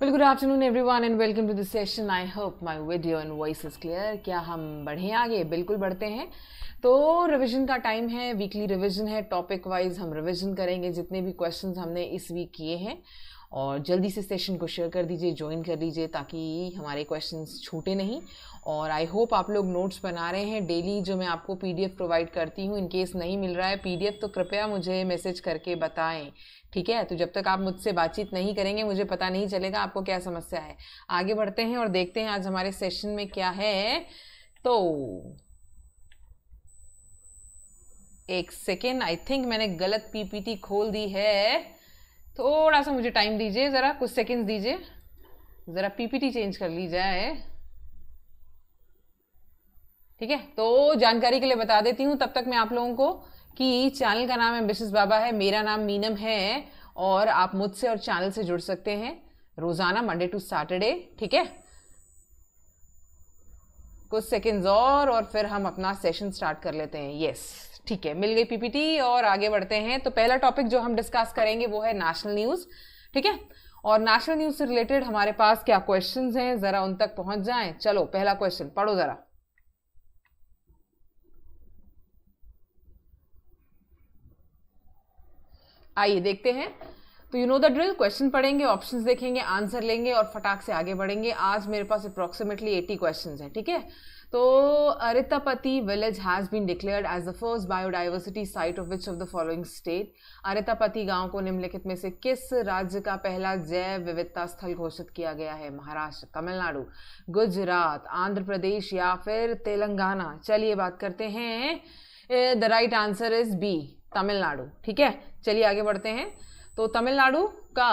Well good afternoon one and welcome to this session I hope my video and voice is clear क्या हम बढ़ें आगे बिल्कुल बढ़ते हैं तो रिविज़न का टाइम है वीकली रिविजन है टॉपिक वाइज हम रिविज़न करेंगे जितने भी क्वेश्चन हमने इस वीक किए हैं और जल्दी से सेशन को शेयर कर दीजिए ज्वाइन कर लीजिए ताकि हमारे क्वेश्चन छूटे नहीं और आई होप आप लोग नोट्स बना रहे हैं डेली जो मैं आपको एफ प्रोवाइड करती हूँ इनकेस नहीं मिल रहा है एफ तो कृपया मुझे मैसेज करके बताएं ठीक है तो जब तक आप मुझसे बातचीत नहीं करेंगे मुझे पता नहीं चलेगा आपको क्या समस्या है आगे बढ़ते हैं और देखते हैं आज हमारे सेशन में क्या है तो एक सेकेंड आई थिंक मैंने गलत पीपीटी खोल दी है थोड़ा सा मुझे टाइम दीजिए ज़रा कुछ सेकेंड दीजिए ज़रा पीपीटी चेंज कर ली जाए ठीक है तो जानकारी के लिए बता देती हूं तब तक मैं आप लोगों को कि चैनल का नाम एम्बिशियस बाबा है मेरा नाम मीनम है और आप मुझसे और चैनल से जुड़ सकते हैं रोज़ाना मंडे टू सैटरडे ठीक है कुछ सेकंड्स और और फिर हम अपना सेशन स्टार्ट कर लेते हैं यस ठीक है मिल गई पीपीटी और आगे बढ़ते हैं तो पहला टॉपिक जो हम डिस्कस करेंगे वो है नेशनल न्यूज़ ठीक है और नेशनल न्यूज़ से रिलेटेड हमारे पास क्या क्वेश्चंस हैं ज़रा उन तक पहुंच जाएं चलो पहला क्वेश्चन पढ़ो ज़रा आइए देखते हैं तो you know the drill question पढ़ेंगे ऑप्शंस देखेंगे आंसर लेंगे और फटाक से आगे बढ़ेंगे आज मेरे पास अप्रोक्सीमेटली एटी क्वेश्चन है ठीक है तो Arittapatti village has been declared as the first biodiversity site of which of the following state Arittapatti गांव को निम्नलिखित में से किस राज्य का पहला जैव विविधता स्थल घोषित किया गया है महाराष्ट्र तमिलनाडु गुजरात आंध्र प्रदेश या फिर तेलंगाना चलिए बात करते हैं the right answer is B Tamil Nadu ठीक है चलिए आगे बढ़ते हैं तो तमिलनाडु का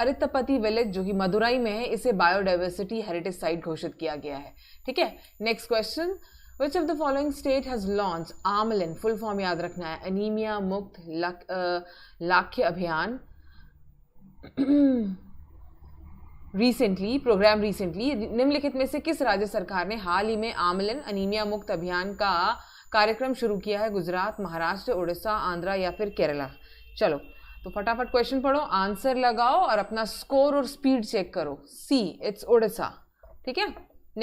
अरितपति विलेज जो कि मदुराई में है इसे बायोडाइवर्सिटी हेरिटेज साइट घोषित किया गया है ठीक है next question which of the following state has launch आमलिन फुल फॉर्म याद रखना है अनीमिया मुक्त लाख, लाख्य अभियान रिसेंटली प्रोग्राम रिसेंटली निम्नलिखित में से किस राज्य सरकार ने हाल ही में आमलिन अनीमिया मुक्त अभियान का कार्यक्रम शुरू किया है गुजरात महाराष्ट्र उड़ीसा आंध्रा या फिर केरला चलो तो फटाफट क्वेश्चन पढ़ो आंसर लगाओ और अपना स्कोर और स्पीड चेक करो सी इट्स उड़ीसा ठीक है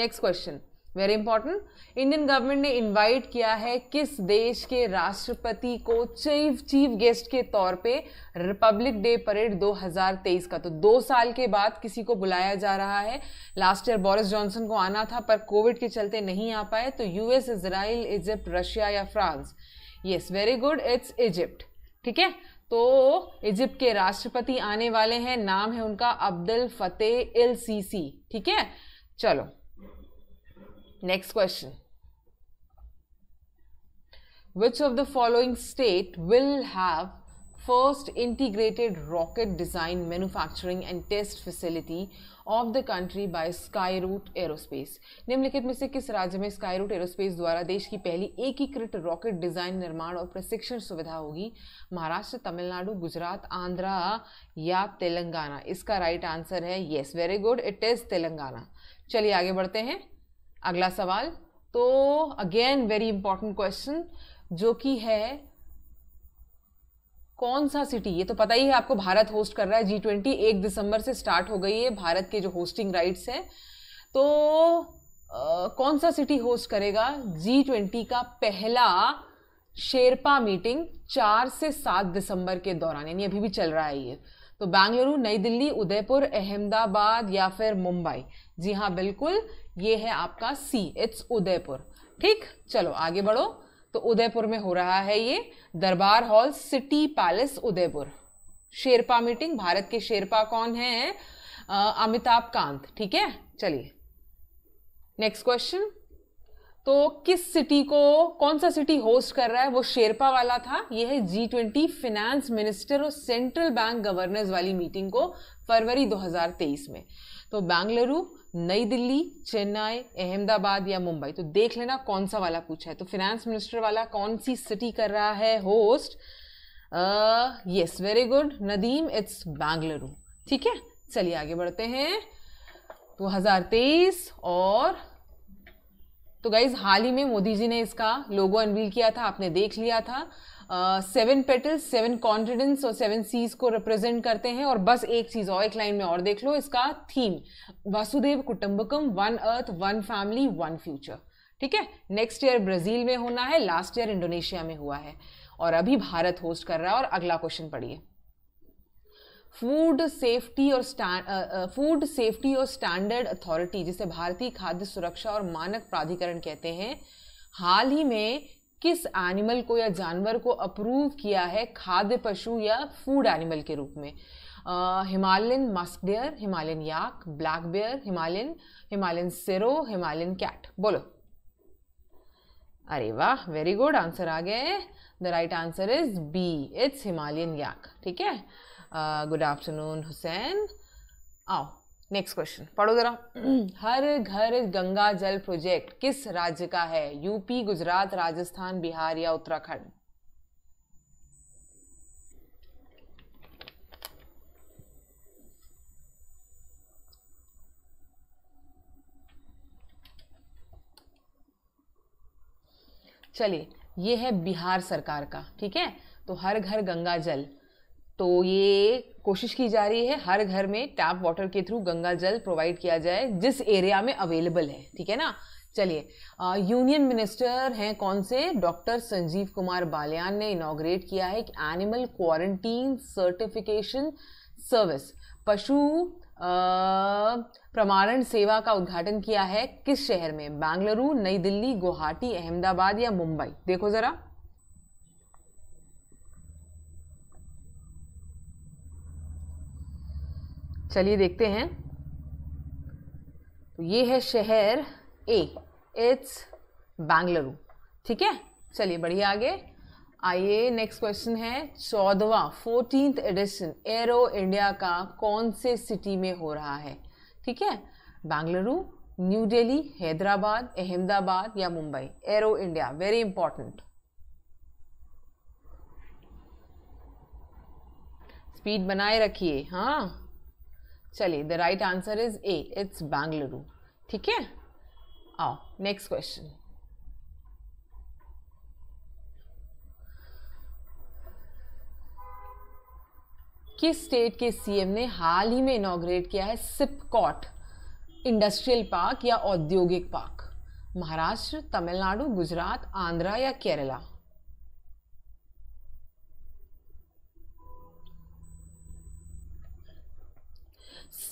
next question very important Indian government ने इनवाइट किया है किस देश के राष्ट्रपति को चीफ चीफ गेस्ट के तौर पे रिपब्लिक डे परेड 2023 का तो दो साल के बाद किसी को बुलाया जा रहा है लास्ट ईयर बोरिस जॉनसन को आना था पर कोविड के चलते नहीं आ पाए तो यूएस इसराइल इजिप्ट रशिया या France yes very good it's Egypt ठीक है तो इजिप्ट के राष्ट्रपति आने वाले हैं नाम है उनका अब्दुल फतेह इल सीसी ठीक है चलो Next question. Which of the following state will have first integrated rocket design, manufacturing and test facility of the country by Skyroot Aerospace? निम्नलिखित में से किस राज्य में Skyroot Aerospace द्वारा देश की पहली एकीकृत रॉकेट डिजाइन निर्माण और प्रशिक्षण सुविधा होगी महाराष्ट्र तमिलनाडु गुजरात आंध्रा या तेलंगाना इसका राइट right आंसर है yes very good it is Telangana चलिए आगे बढ़ते हैं अगला सवाल तो अगेन वेरी इंपॉर्टेंट क्वेश्चन जो कि है कौन सा सिटी ये तो पता ही है आपको भारत होस्ट कर रहा है जी ट्वेंटी एक दिसंबर से स्टार्ट हो गई है भारत के जो होस्टिंग राइट्स हैं तो आ, कौन सा सिटी होस्ट करेगा जी ट्वेंटी का पहला शेरपा मीटिंग चार से सात दिसंबर के दौरान यानी अभी भी चल रहा है ये तो बेंगलुरु नई दिल्ली उदयपुर अहमदाबाद या फिर मुंबई जी हाँ बिल्कुल ये है आपका सी इट्स उदयपुर ठीक चलो आगे बढ़ो तो उदयपुर में हो रहा है ये Darbar hall city palace Udaipur sherpa meeting Bharat के शेरपा कौन है अमिताभ कांत ठीक है चलिए नेक्स्ट क्वेश्चन तो किस सिटी को कौन सा सिटी होस्ट कर रहा है वो शेरपा वाला था ये है जी ट्वेंटी फिनेंस मिनिस्टर और सेंट्रल बैंक गवर्नर्स वाली मीटिंग को फरवरी 2023 में तो बेंगलुरु नई दिल्ली चेन्नई अहमदाबाद या मुंबई तो देख लेना कौन सा वाला पूछा है तो फिनेंस मिनिस्टर वाला कौन सी सिटी कर रहा है host yes very good Nadeem it's Bengaluru ठीक है चलिए आगे बढ़ते हैं 2023 और तो गाइज हाल ही में मोदी जी ने इसका लोगो अनवील किया था आपने देख लिया था सेवन पेटल्स सेवन कॉन्टिनेंट्स और सेवन सीज को रिप्रेजेंट करते हैं और बस एक चीज़ और एक लाइन में और देख लो इसका theme Vasudhaiva Kutumbakam one earth one family one future ठीक है नेक्स्ट ईयर ब्राज़ील में होना है लास्ट ईयर इंडोनेशिया में हुआ है और अभी भारत होस्ट कर रहा है और अगला क्वेश्चन पढ़िए फूड सेफ्टी और फूड सेफ्टी और स्टैंडर्ड अथॉरिटी जिसे भारतीय खाद्य सुरक्षा और मानक प्राधिकरण कहते हैं हाल ही में किस एनिमल को या जानवर को अप्रूव किया है खाद्य पशु या फूड एनिमल के रूप में Himalayan musk Himalayan yak black bear Himalayan Himalayan serow Himalayan cat बोलो अरे वाह वेरी गुड आंसर आ गए the right answer is B it's Himalayan yak ठीक है गुड आफ्टरनून हुसैन आओ नेक्स्ट क्वेश्चन पढ़ो जरा हर घर गंगा जल प्रोजेक्ट किस राज्य का है यूपी गुजरात राजस्थान बिहार या उत्तराखंड चलिए यह है बिहार सरकार का ठीक है तो हर घर गंगा जल तो ये कोशिश की जा रही है हर घर में टैप वाटर के थ्रू गंगा जल प्रोवाइड किया जाए जिस एरिया में अवेलेबल है ठीक है ना चलिए यूनियन मिनिस्टर हैं कौन से डॉक्टर संजीव कुमार बालियान ने इनाग्रेट किया है कि एनिमल क्वारंटीन सर्टिफिकेशन सर्विस पशु प्रमाणन सेवा का उद्घाटन किया है किस शहर में बेंगलुरु नई दिल्ली गुवाहाटी अहमदाबाद या मुंबई देखो ज़रा चलिए देखते हैं तो ये है शहर ए इट्स बेंगलुरु ठीक है चलिए बढ़िया आगे आइए नेक्स्ट क्वेश्चन है चौदवा फोर्टीन एडिशन एरो इंडिया का कौन से सिटी में हो रहा है ठीक है बेंगलुरु न्यू दिल्ली हैदराबाद अहमदाबाद या Mumbai aero India very important speed बनाए रखिए हाँ चलिए the right answer is A it's Bengaluru ठीक है आओ नेक्स्ट क्वेश्चन किस स्टेट के सीएम ने हाल ही में इनोग्रेट किया है सिपकॉट इंडस्ट्रियल पार्क या औद्योगिक पार्क महाराष्ट्र तमिलनाडु गुजरात आंध्रा या केरला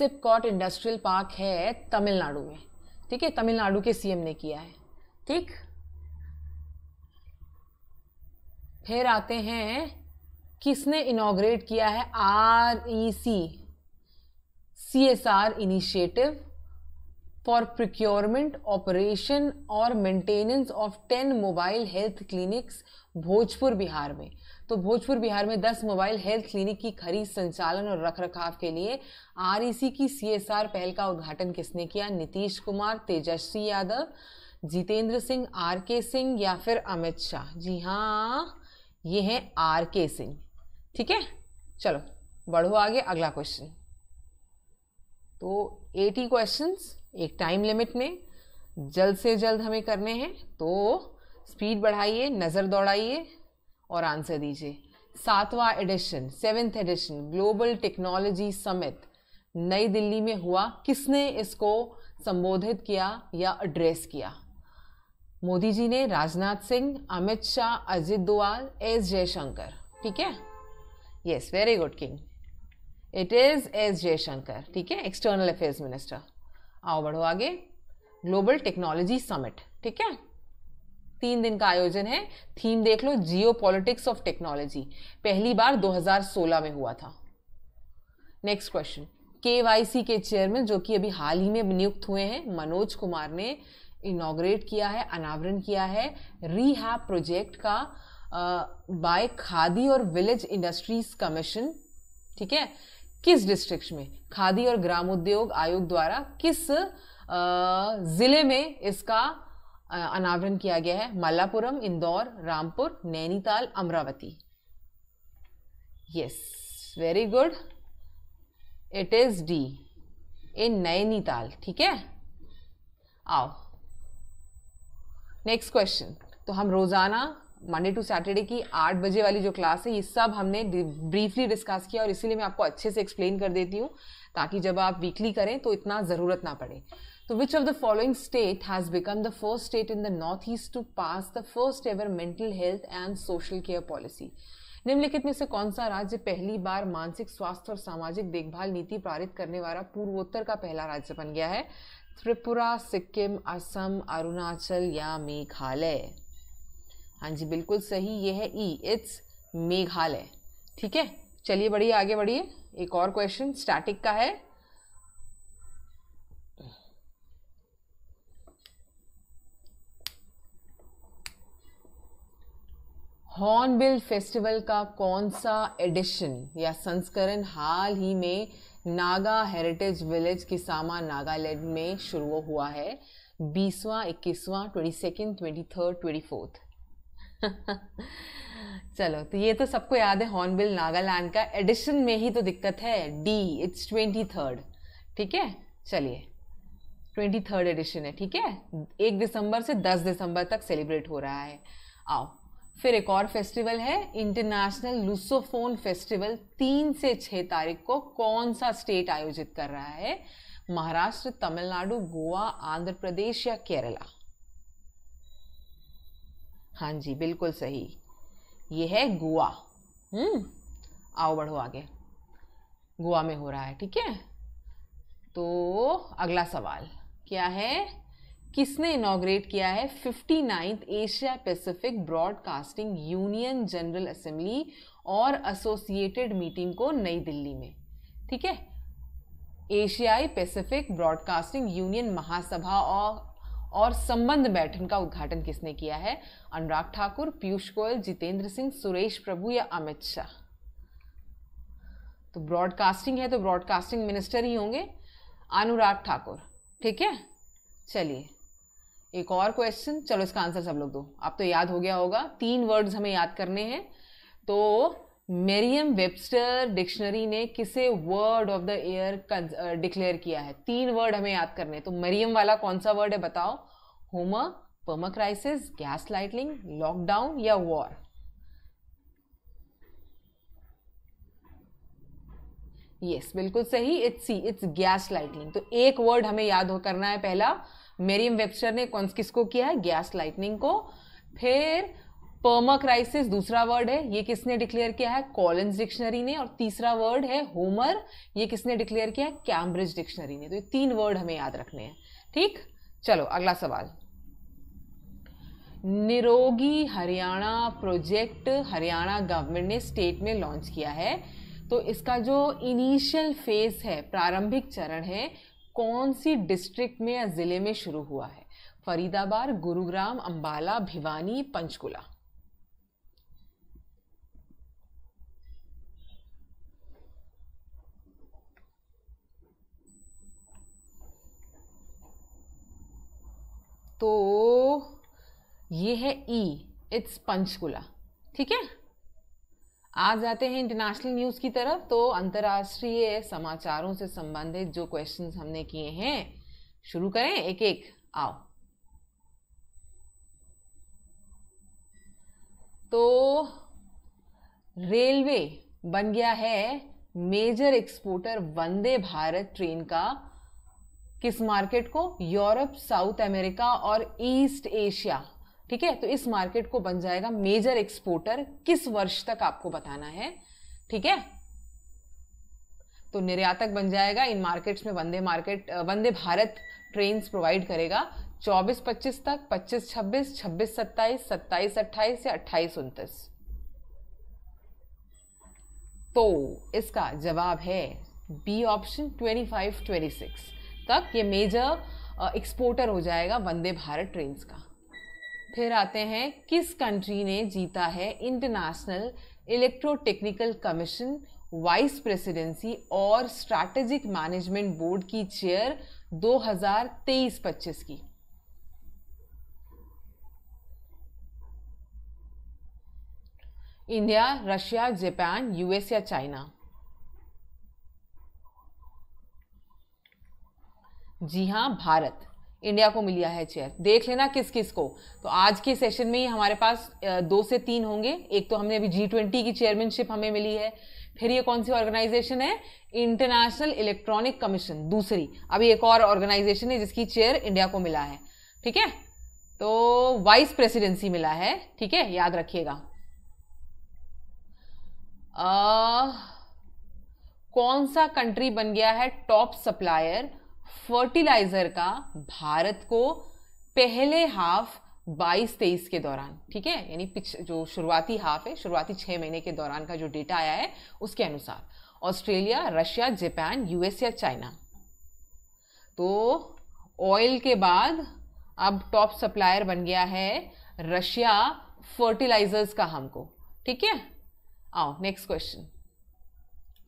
सिपकॉट इंडस्ट्रियल पार्क है तमिलनाडु में ठीक है तमिलनाडु के सीएम ने किया है ठीक फिर आते हैं किसने इनोग्रेट किया है R E C C S R initiative for procurement operation और maintenance of ten mobile health clinics Bhojpur Bihar में तो भोजपुर बिहार में 10 मोबाइल हेल्थ क्लिनिक की खरीद संचालन और रखरखाव के लिए सी e की आर पहल का उद्घाटन किसने किया नीतीश कुमार तेजस्वी यादव जितेंद्र सिंह आर के सिंह या फिर अमित शाह जी हाँ ये है आर के सिंह ठीक है चलो बढ़ो आगे अगला क्वेश्चन तो एटी क्वेश्चंस एक टाइम लिमिट में जल्द से जल्द हमें करने हैं तो स्पीड बढ़ाइए नज़र दौड़ाइए और आंसर दीजिए सातवां edition seventh edition global technology summit नई दिल्ली में हुआ किसने इसको संबोधित किया या एड्रेस किया मोदी जी ने राजनाथ सिंह अमित शाह अजित दोवाल एस जयशंकर ठीक है yes very good king it is S Jaishankar ठीक है एक्सटर्नल अफेयर्स मिनिस्टर आओ बढ़ो आगे ग्लोबल टेक्नोलॉजी समिट ठीक है तीन दिन का आयोजन है थीम देख लो जियो पॉलिटिक्स ऑफ टेक्नोलॉजी पहली बार 2016 में हुआ था नेक्स्ट क्वेश्चन के के चेयरमैन जो कि अभी हाल ही में नियुक्त हुए हैं मनोज कुमार ने इनाग्रेट किया है अनावरण किया है रीहैप प्रोजेक्ट का बाय खादी और विलेज इंडस्ट्रीज कमीशन ठीक है किस डिस्ट्रिक्ट में खादी और ग्रामोद्योग आयोग द्वारा किस जिले में इसका अनावरण किया गया है Malappuram Indore Rampur Nainital Amravati yes very good it is D in Nainital ठीक है आओ नेक्स्ट क्वेश्चन तो हम रोजाना मंडे टू सैटरडे की आठ बजे वाली जो क्लास है ये सब हमने ब्रीफली डिस्कस किया और इसीलिए मैं आपको अच्छे से एक्सप्लेन कर देती हूँ ताकि जब आप वीकली करें तो इतना ज़रूरत ना पड़े तो which of the following state has become the first state in the north east to pass the first ever mental health and social care policy निम्नलिखित में से कौन सा राज्य पहली बार मानसिक स्वास्थ्य और सामाजिक देखभाल नीति पारित करने वाला पूर्वोत्तर का पहला राज्य बन गया है त्रिपुरा सिक्किम असम अरुणाचल या मेघालय हाँ जी बिल्कुल सही ये है ई e, इट्स मेघालय ठीक है चलिए बढ़िए आगे बढ़िए एक और क्वेश्चन स्टैटिक का है हॉर्नबिल फेस्टिवल का कौन सा एडिशन या संस्करण हाल ही में नागा हेरिटेज विलेज किसामा नागालैंड में शुरू हुआ है बीसवां इक्कीसवां twenty second twenty third twenty fourth चलो तो ये तो सबको याद है हॉर्नबिल नागालैंड का एडिशन में ही तो दिक्कत है डी इट्स ट्वेंटी थर्ड ठीक है चलिए ट्वेंटी थर्ड एडिशन है ठीक है एक दिसंबर से दस दिसंबर तक सेलिब्रेट हो रहा है आओ फिर एक और फेस्टिवल है इंटरनेशनल लूसोफोन फेस्टिवल तीन से छः तारीख को कौन सा स्टेट आयोजित कर रहा है महाराष्ट्र तमिलनाडु गोवा आंध्र प्रदेश या केरला हाँ जी बिल्कुल सही ये है गोवा हम्म, आओ बढ़ो आगे गोवा में हो रहा है ठीक है तो अगला सवाल क्या है किसने इनाग्रेट किया है fifty ninth Asia Pacific broadcasting union general assembly और एसोसिएटेड मीटिंग को नई दिल्ली में ठीक है एशियाई पैसिफिक ब्रॉडकास्टिंग यूनियन महासभा और और संबंध बैठन का उद्घाटन किसने किया है अनुराग ठाकुर पीयूष गोयल जितेंद्र सिंह सुरेश प्रभु या अमित शाह तो ब्रॉडकास्टिंग है तो ब्रॉडकास्टिंग मिनिस्टर ही होंगे अनुराग ठाकुर ठीक है चलिए एक और क्वेश्चन चलो इसका आंसर सब लोग दो आप तो याद हो गया होगा तीन वर्ड्स हमें याद करने हैं तो मेरियम वेबस्टर डिक्शनरी ने किसे word of the year declare किया है तीन वर्ड हमें याद करने तो मरियम वाला कौन सा वर्ड है बताओ होमा क्राइसिस गैस लाइटिंग लॉकडाउन या वॉर यस yes, बिल्कुल सही it's C it's gas lightning तो एक वर्ड हमें याद हो करना है पहला मेरियम वेबस्टर ने कौन किसको किया है गैस लाइटनिंग को फिर पर्मा क्राइसिस दूसरा वर्ड है ये किसने डिक्लेयर किया है कॉलेंस डिक्शनरी ने और तीसरा वर्ड है होमर ये किसने डिक्लेयर किया है कैम्ब्रिज डिक्शनरी ने तो ये तीन वर्ड हमें याद रखने हैं ठीक चलो अगला सवाल निरोगी हरियाणा प्रोजेक्ट हरियाणा गवर्नमेंट ने स्टेट में लॉन्च किया है तो इसका जो इनिशियल फेज है प्रारंभिक चरण है कौन सी डिस्ट्रिक्ट में या ज़िले में शुरू हुआ है फरीदाबाद गुरुग्राम अंबाला भिवानी पंचकुला तो ये है ई इट्स पंचकुला ठीक है आ जाते हैं इंटरनेशनल न्यूज़ की तरफ तो अंतर्राष्ट्रीय समाचारों से संबंधित जो क्वेश्चन हमने किए हैं शुरू करें एक एक आओ तो रेलवे बन गया है major exporter Vande Bharat train का किस मार्केट को यूरोप साउथ अमेरिका और ईस्ट एशिया ठीक है तो इस मार्केट को बन जाएगा मेजर एक्सपोर्टर किस वर्ष तक आपको बताना है ठीक है तो निर्यातक बन जाएगा इन मार्केट्स में Vande market Vande Bharat train provide करेगा 24-25 तक 25-26, 26-27, 27-28 या 28-29 तो इसका जवाब है बी ऑप्शन 25-26 तक ये मेजर एक्सपोर्टर हो जाएगा वंदे भारत ट्रेन का फिर आते हैं किस कंट्री ने जीता है international electrotechnical commission vice presidency और स्ट्रैटेजिक मैनेजमेंट बोर्ड की चेयर 2023-25 की इंडिया रशिया जापान यूएस या चाइना जी हाँ भारत इंडिया को मिलिया है चेयर देख लेना किस किस को तो आज के सेशन में ही हमारे पास दो से तीन होंगे एक तो हमने अभी जी ट्वेंटी की चेयरमैनशिप हमें मिली है फिर ये कौन सी ऑर्गेनाइजेशन है इंटरनेशनल इलेक्ट्रॉनिक कमीशन दूसरी अभी एक और ऑर्गेनाइजेशन है जिसकी चेयर इंडिया को मिला है ठीक है तो वाइस प्रेसिडेंसी मिला है ठीक है याद रखिएगा कौन सा कंट्री बन गया है टॉप सप्लायर फर्टिलाइजर का भारत को पहले हाफ 22 तेईस के दौरान ठीक है यानी पिछ जो शुरुआती हाफ है शुरुआती छः महीने के दौरान का जो डेटा आया है उसके अनुसार ऑस्ट्रेलिया रशिया जापान यूएस या चाइना तो ऑयल के बाद अब टॉप सप्लायर बन गया है रशिया फर्टिलाइजर्स का हमको ठीक है आओ नेक्स्ट क्वेश्चन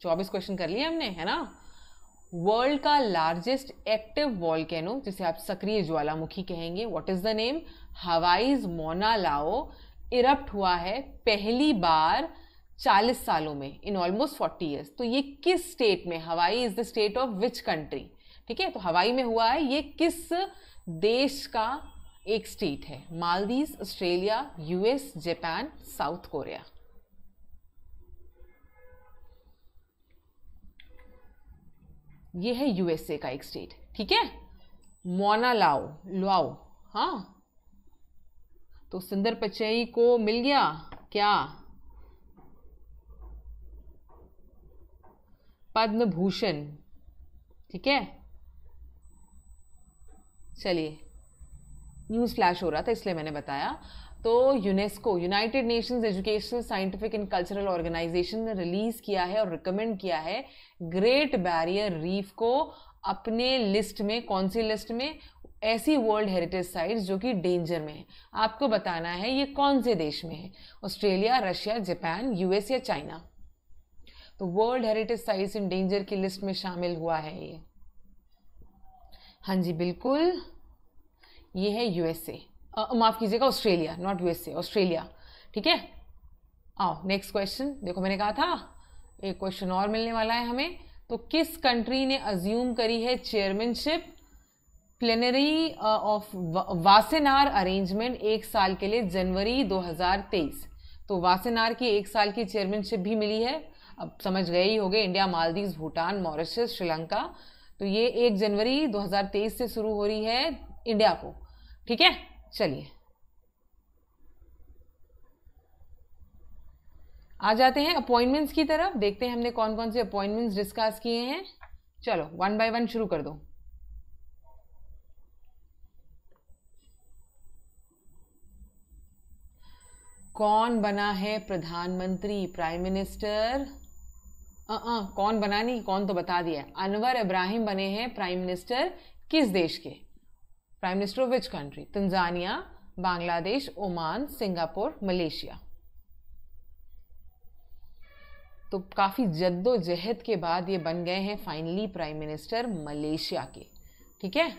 चौबीस क्वेश्चन कर लिए हमने है ना वर्ल्ड का लार्जेस्ट एक्टिव वॉल्केनो जिसे आप सक्रिय ज्वालामुखी कहेंगे what is the name Hawaii's Mauna Loa erupt हुआ है पहली बार 40 सालों में इन ऑलमोस्ट 40 ईयर्स तो ये किस स्टेट में Hawaii is the state of which country ठीक है तो हवाई में हुआ है ये किस देश का एक स्टेट है Maldives Australia US Japan South Korea ये है यूएसए का एक स्टेट ठीक है मोना लाओ लुआओ हाँ तो सुंदर पचई को मिल गया क्या पद्म भूषण ठीक है चलिए न्यूज़ फ्लैश हो रहा था इसलिए मैंने बताया तो UNESCO United Nations educational scientific and cultural organization ने रिलीज किया है और रिकमेंड किया है ग्रेट बैरियर रीफ को अपने लिस्ट में कौन सी लिस्ट में ऐसी वर्ल्ड हेरिटेज साइट्स जो कि डेंजर में है आपको बताना है ये कौन से देश में है ऑस्ट्रेलिया रशिया जापान यूएस या चाइना तो world heritage sites in danger की लिस्ट में शामिल हुआ है ये हाँ जी बिल्कुल ये है यूएसए Uh, uh, माफ़ कीजिएगा ऑस्ट्रेलिया नॉट यूएसए ऑस्ट्रेलिया ठीक है आओ नेक्स्ट क्वेश्चन देखो मैंने कहा था एक क्वेश्चन और मिलने वाला है हमें तो किस कंट्री ने अज्यूम करी है chairmanship plenary of Wassenaar arrangement एक साल के लिए जनवरी 2023 तो वासेनार की एक साल की चेयरमैनशिप भी मिली है अब समझ गए ही होंगे इंडिया मालदीव भूटान मॉरिशस श्रीलंका तो ये एक जनवरी 2023 से शुरू हो रही है इंडिया को ठीक है चलिए आ जाते हैं अपॉइंटमेंट्स की तरफ देखते हैं हमने कौन कौन से अपॉइंटमेंट्स डिस्कस किए हैं चलो वन बाय वन शुरू कर दो कौन बना है प्रधानमंत्री प्राइम मिनिस्टर आ, आ, कौन बना नहीं कौन तो बता दिया अनवर इब्राहिम बने हैं प्राइम मिनिस्टर किस देश के prime minister of which country Tanzania Bangladesh Oman Singapore Malaysia तो काफ़ी जद्दोजहद के बाद ये बन गए हैं फाइनली प्राइम मिनिस्टर मलेशिया के ठीक है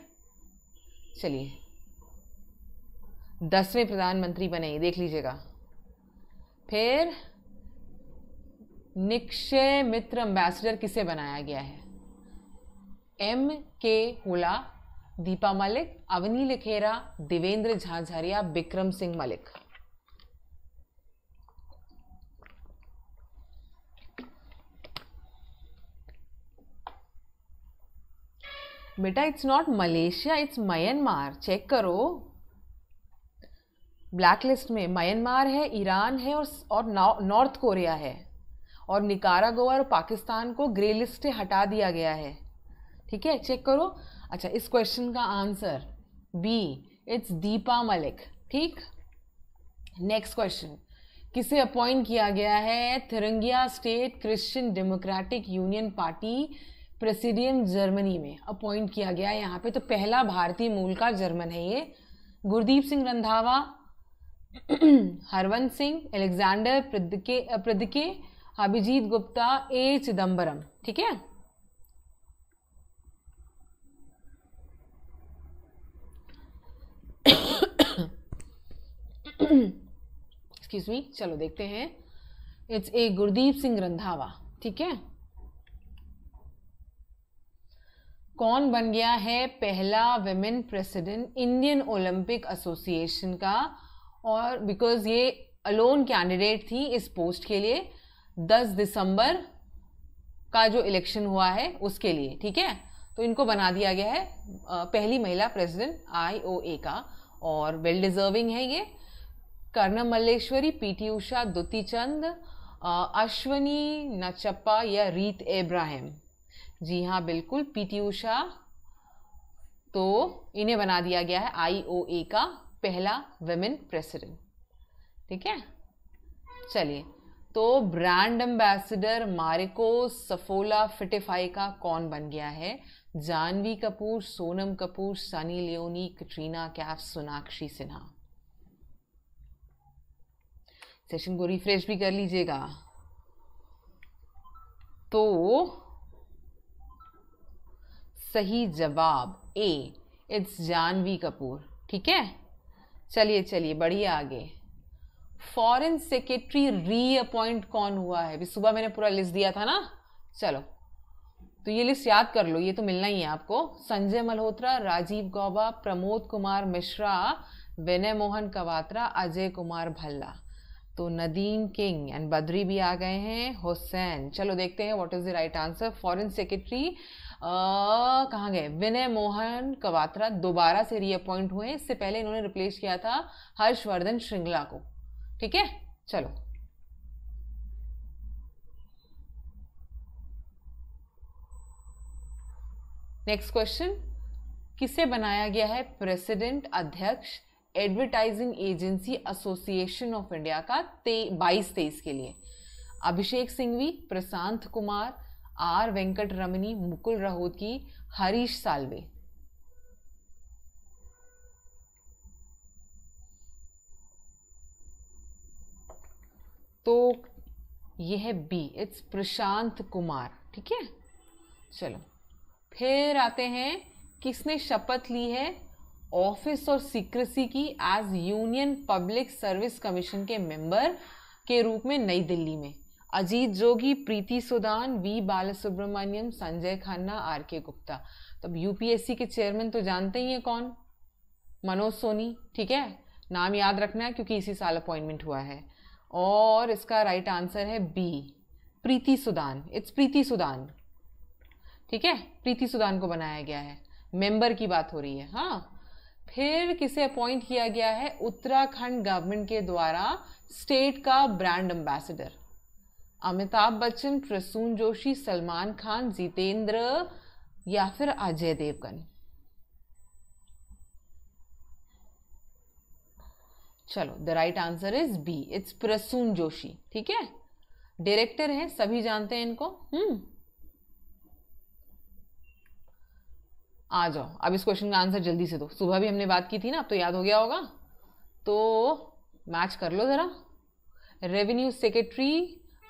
चलिए दसवें प्रधानमंत्री बने देख लीजिएगा फिर निक्षय मित्र एम्बेसडर किसे बनाया गया है एम के होला दीपा मलिक अवनी लिखेरा देवेंद्र झाझरिया बिक्रम सिंह मलिक बेटा it's not Malaysia it's Myanmar check करो ब्लैक लिस्ट में म्यांमार है ईरान है और और नॉर्थ कोरिया है और निकारागोवा और पाकिस्तान को ग्रे लिस्ट से हटा दिया गया है ठीक है चेक करो अच्छा इस क्वेश्चन का answer B it's Deepa Malik ठीक नेक्स्ट क्वेश्चन किसे अपॉइंट किया गया है Thuringia state Christian Democratic Union party presidium Germany में अपॉइंट किया गया है यहाँ पे तो पहला भारतीय मूल का जर्मन है ये गुरदीप सिंह रंधावा हरवंत सिंह एलेक्जेंडर प्रदके प्रदके अभिजीत गुप्ता ए चिदम्बरम ठीक है एक्सक्यूज मी चलो देखते हैं इट्स ए गुरदीप सिंह रंधावा ठीक है कौन बन गया है पहला women president Indian Olympic association का और बिकॉज ये अलोन कैंडिडेट थी इस पोस्ट के लिए 10 दिसंबर का जो इलेक्शन हुआ है उसके लिए ठीक है तो इनको बना दिया गया है पहली महिला प्रेसिडेंट आईओए का और वेल डिजर्विंग है ये कर्णम मल्लेश्वरी पीटी उषा दुती चंद अश्वनी नचप्पा या रीत इब्राहिम जी हाँ बिल्कुल पीटी उषा तो इन्हें बना दिया गया है आईओए का पहला वेमेन प्रेसिडेंट ठीक है चलिए तो ब्रांड एम्बेसडर मारिको सफोला फिटिफाई का कौन बन गया है जानवी कपूर सोनम कपूर सनी लियोनी कटरीना कैफ सोनाक्षी सिन्हा सेशन को रिफ्रेश भी कर लीजिएगा तो सही जवाब ए इट्स जानवी कपूर ठीक है चलिए चलिए बढ़िया आगे फॉरेन सेक्रेटरी रीअपॉइंट कौन हुआ है अभी सुबह मैंने पूरा लिस्ट दिया था ना चलो तो ये लिस्ट याद कर लो ये तो मिलना ही है आपको संजय मल्होत्रा राजीव गौबा प्रमोद कुमार मिश्रा विनय मोहन कवात्रा अजय कुमार भल्ला तो नदीम किंग एंड बद्री भी आ गए हैं हुसैन चलो देखते हैं what is the right answer foreign secretary कहाँ गए विनय मोहन कवात्रा दोबारा से रीअपॉइंट हुए इससे पहले इन्होंने रिप्लेस किया था हर्षवर्धन श्रृंगला को ठीक है चलो नेक्स्ट क्वेश्चन किसे बनाया गया है प्रेसिडेंट अध्यक्ष advertising agency association of India का ते बाईस तेईस के लिए अभिषेक सिंघवी प्रशांत कुमार आर वेंकट रमनी मुकुल की हरीश सालवे तो यह है बी इट्स प्रशांत कुमार ठीक है चलो फिर आते हैं किसने शपथ ली है ऑफिस और सीक्रेसी की as union public service commission के मेंबर के रूप में नई दिल्ली में Ajit Jogi Preeti Sudan V Balasubramaniam Sanjay Khanna R K Gupta तब यूपीएससी के चेयरमैन तो जानते ही हैं कौन मनोज सोनी ठीक है नाम याद रखना है क्योंकि इसी साल अपॉइंटमेंट हुआ है और इसका राइट आंसर है बी प्रीति सुदान इट्स प्रीति सुदान ठीक है प्रीति सुदान को बनाया गया है मेंबर की बात हो रही है हाँ फिर किसे अपॉइंट किया गया है उत्तराखंड गवर्नमेंट के द्वारा स्टेट का ब्रांड एम्बेसडर अमिताभ बच्चन प्रसून जोशी सलमान खान जितेंद्र या फिर अजय देवगन चलो the right answer is B it's Prasoon Joshi ठीक है डायरेक्टर हैं सभी जानते हैं इनको हम्म आ जाओ अब इस क्वेश्चन का आंसर जल्दी से दो सुबह भी हमने बात की थी ना अब तो याद हो गया होगा तो मैच कर लो ज़रा revenue secretary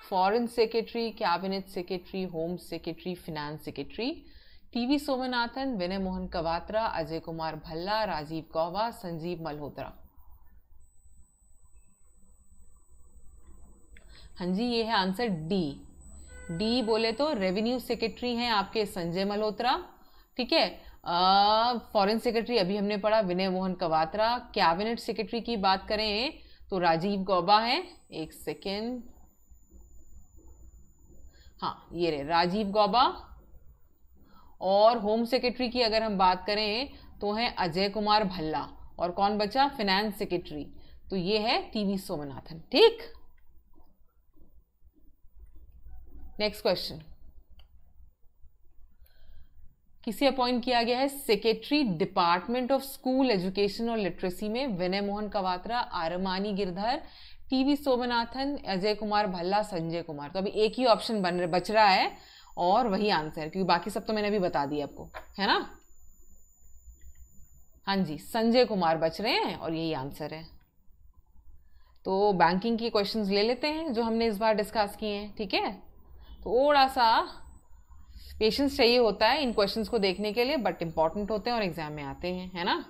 foreign secretary cabinet secretary home secretary finance secretary TV Somanathan Vinay Mohan Kwatra Ajay Kumar Bhalla Rajiv Gauba Sanjeev Malhotra हाँ जी ये है आंसर डी डी बोले तो रेवेन्यू सेक्रेटरी हैं आपके संजय मल्होत्रा ठीक है फॉरेन सेक्रेटरी अभी हमने पढ़ा विनय मोहन कवात्रा कैबिनेट सेक्रेटरी की बात करें तो राजीव गौबा है एक सेकेंड हाँ ये रहे राजीव गौबा और होम सेक्रेटरी की अगर हम बात करें तो है अजय कुमार भल्ला और कौन बचा फिनेंस सेक्रेटरी तो ये है टीवी सोमनाथन ठीक नेक्स्ट क्वेश्चन किसे अपॉइंट किया गया है secretary department of school education और लिटरेसी में विनय मोहन कवात्रा आरमानी गिरधर टीवी सोमनाथन अजय कुमार भल्ला संजय कुमार तो अभी एक ही ऑप्शन बन रहा बच रहा है और वही आंसर क्योंकि बाकी सब तो मैंने अभी बता दिया आपको है ना हाँ जी संजय कुमार बच रहे हैं और यही आंसर है तो बैंकिंग के क्वेश्चंस ले लेते हैं जो हमने इस बार डिस्कस किए हैं ठीक है थीके? थोड़ा सा पेशेंस चाहिए होता है इन क्वेश्चंस को देखने के लिए बट इंपॉर्टेंट होते हैं और एग्जाम में आते हैं है ना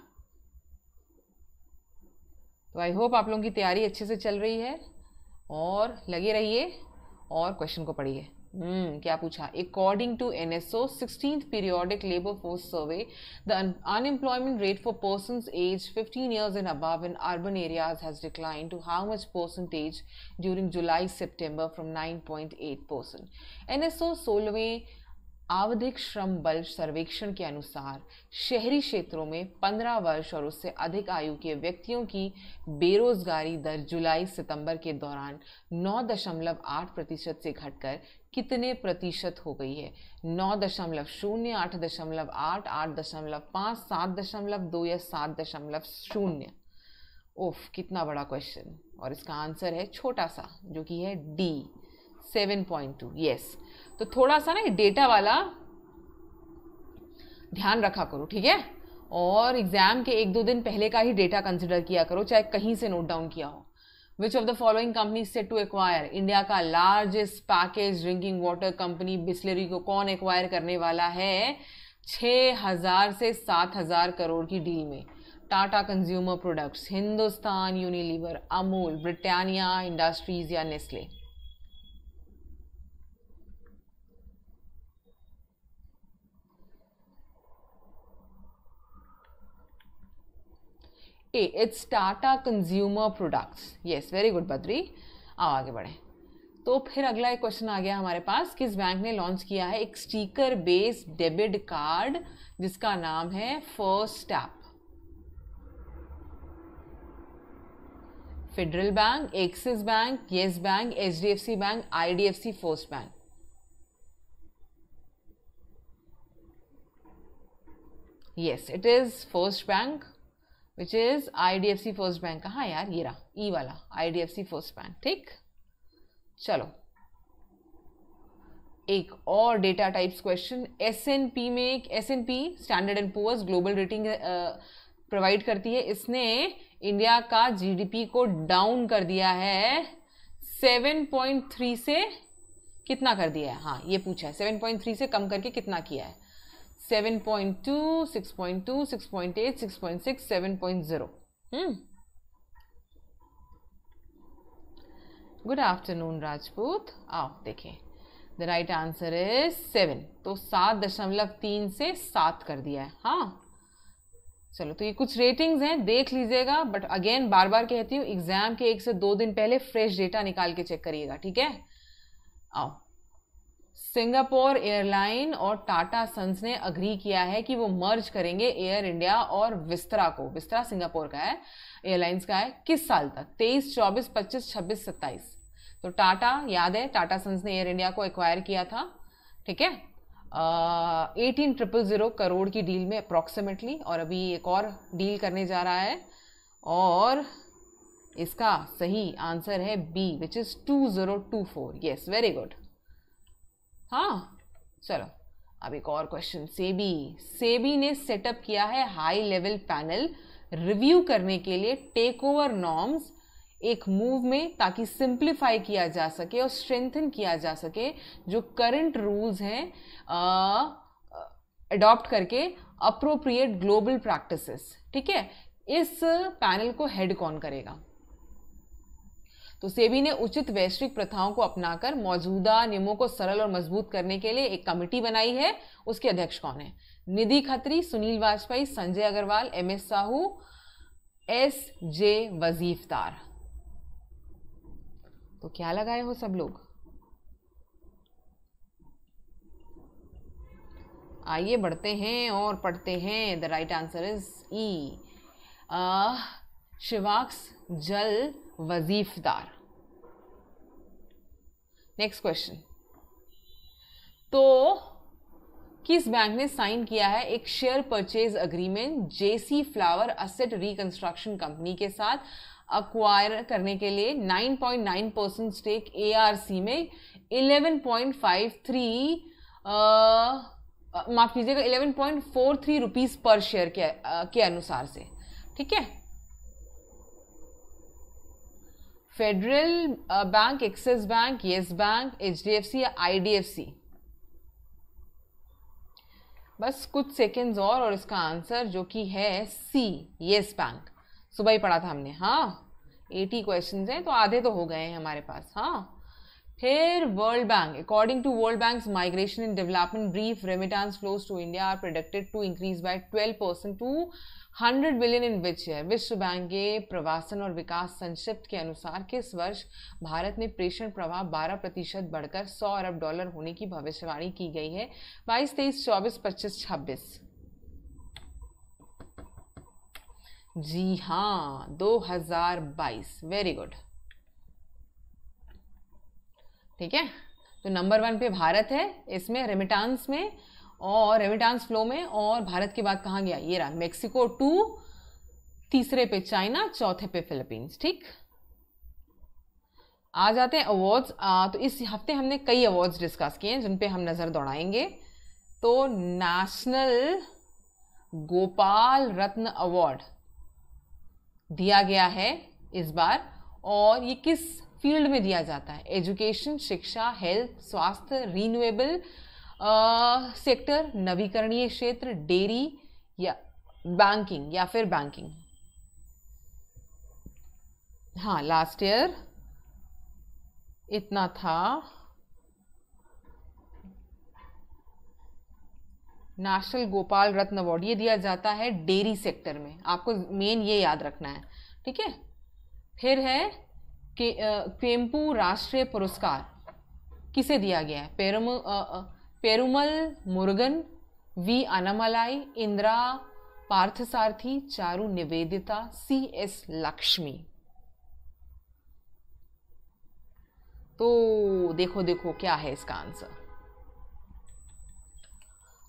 तो आई होप आप लोगों की तैयारी अच्छे से चल रही है और लगे रहिए और क्वेश्चन को पढ़िए Hmm, क्या पूछा according to N S O sixteen periodic labour force survey the unemployment rate for person age fifteen years and above in urban areas has decline to how much percentage during July September from nine point eight percent N S O सोलहवें आवधिक श्रम बल सर्वेक्षण के अनुसार शहरी क्षेत्रों में 15 वर्ष और उससे अधिक आयु के व्यक्तियों की बेरोजगारी दर जुलाई सितंबर के दौरान 9.8 प्रतिशत से घटकर कितने प्रतिशत हो गई है नौ दशमलव शून्य आठ दशमलव आठ आठ दशमलव पाँच सात दशमलव दो या सात दशमलव शून्य ओफ कितना बड़ा क्वेश्चन और इसका आंसर है छोटा सा जो कि है D seven point two yes तो थोड़ा सा ना डेटा वाला ध्यान रखा करो ठीक है और एग्जाम के एक दो दिन पहले का ही डेटा कंसिडर किया करो चाहे कहीं से नोट डाउन किया हो which of the following company set to acquire India का largest package drinking water company Bisleri को कौन एक्वायर करने वाला है छः हज़ार से सात हज़ार करोड़ की डील में Tata consumer products Hindustan Unilever Amul Britannia industries या Nestle T it's Tata consumer products yes very good Badri अब आगे बढ़ें तो फिर अगला एक क्वेश्चन आ गया हमारे पास किस बैंक ने लॉन्च किया है एक स्टीकर बेस्ड डेबिट कार्ड जिसका नाम है फर्स्ट एप Federal Bank Axis Bank Yes Bank H D F C Bank I D F C First Bank yes it is First Bank which is IDFC First Bank कहाँ यार ये रहा E e वाला IDFC First Bank ठीक चलो एक और data types question S N P में एक S N P Standard and Poor's Global rating provide करती है इसने इंडिया का जीडीपी को डाउन कर दिया है 7.3 से कितना कर दिया है हाँ ये पूछा है 7.3 से कम करके कितना किया है गुड आफ्टरनून राजपूत आओ देखें the right answer is seven तो सात दशमलव तीन से सात कर दिया है हाँ चलो तो ये कुछ रेटिंग्स हैं देख लीजिएगा बट अगेन बार बार कहती हूँ एग्जाम के एक से दो दिन पहले फ्रेश डेटा निकाल के चेक करिएगा ठीक है आओ सिंगापुर एयरलाइन और टाटा सन्स ने अग्री किया है कि वो मर्ज करेंगे एयर इंडिया और विस्तरा को विस्तरा सिंगापुर का है एयरलाइंस का है किस साल तक तेईस चौबीस पच्चीस छब्बीस सत्ताईस तो टाटा याद है टाटा सन्स ने एयर इंडिया को एक्वायर किया था ठीक है एटीन ट्रिपल ज़ीरो करोड़ की डील में अप्रॉक्सीमेटली और अभी एक और डील करने जा रहा है और इसका सही आंसर है B which is two zero two four yes very good हाँ चलो अब एक और क्वेश्चन सेबी सेबी ने सेटअप किया है हाई लेवल पैनल रिव्यू करने के लिए टेक ओवर नॉर्म्स एक मूव में ताकि सिंप्लीफाई किया जा सके और स्ट्रेंथन किया जा सके जो करंट रूल्स हैं अडॉप्ट करके अप्रोप्रिएट ग्लोबल प्रैक्टिसेस ठीक है इस पैनल को हेड कौन करेगा तो सेबी ने उचित वैश्विक प्रथाओं को अपनाकर मौजूदा नियमों को सरल और मजबूत करने के लिए एक कमेटी बनाई है उसके अध्यक्ष कौन है Nidhi Khatri Sunil Vajpayee Sanjay Agarwal M S Sahu S J Vazifdar तो क्या लगाए हो सब लोग आइए बढ़ते हैं और पढ़ते हैं the right answer is E शिवाक्स जल वजीफदार नेक्स्ट क्वेश्चन तो किस बैंक ने साइन किया है एक share purchase agreement JC Flower asset reconstruction company के साथ अक्वायर करने के लिए 9.9 परसेंट स्टेक एआरसी में 11.53 माफ कीजिएगा 11.43 रुपीस पर शेयर के, के अनुसार से ठीक है Federal Bank Axis Bank Yes Bank H D F C या आई डी एफ सी बस कुछ सेकेंड्स और और इसका आंसर जो कि है सी येस बैंक सुबह ही पढ़ा था हमने हाँ एटी क्वेश्चन हैं तो आधे तो हो गए हैं हमारे पास हाँ फिर World Bank according to World Bank migration in development brief remittance flows to India are projected to increase by 12 percent to 100 billion in which है विश्व बैंक के प्रवासन और विकास संक्षिप्त के अनुसार किस वर्ष भारत में प्रेषण प्रवाह 12 प्रतिशत बढ़कर 100 अरब डॉलर होने की भविष्यवाणी की गई है 22 तेईस चौबीस पच्चीस छब्बीस जी हाँ 2022 वेरी गुड ठीक है तो नंबर वन पे भारत है इसमें रेमिटांस में और रेमिटांस फ्लो में और भारत की बात कहाँ गया ये रहा मेक्सिको टू तीसरे पे चाइना चौथे पे फिलीपींस ठीक आ जाते हैं अवार्ड्स तो इस हफ्ते हमने कई अवार्ड्स डिस्कस किए हैं जिन पे हम नज़र दौड़ाएंगे तो नेशनल गोपाल रत्न अवार्ड दिया गया है इस बार और ये किस फील्ड में दिया जाता है एजुकेशन शिक्षा हेल्थ स्वास्थ्य रिन्यूएबल सेक्टर नवीकरणीय क्षेत्र डेयरी या बैंकिंग या फिर बैंकिंग हाँ लास्ट ईयर इतना था नेशनल गोपाल रत्न अवार्ड ये दिया जाता है डेयरी सेक्टर में आपको मेन ये याद रखना है ठीक है फिर है के क्वेम्पू राष्ट्रीय पुरस्कार किसे दिया गया है पेरुम Perumal Murugan V Annamalai Indira Parthasarathy Charu Nivedita C S Lakshmi तो देखो देखो क्या है इसका आंसर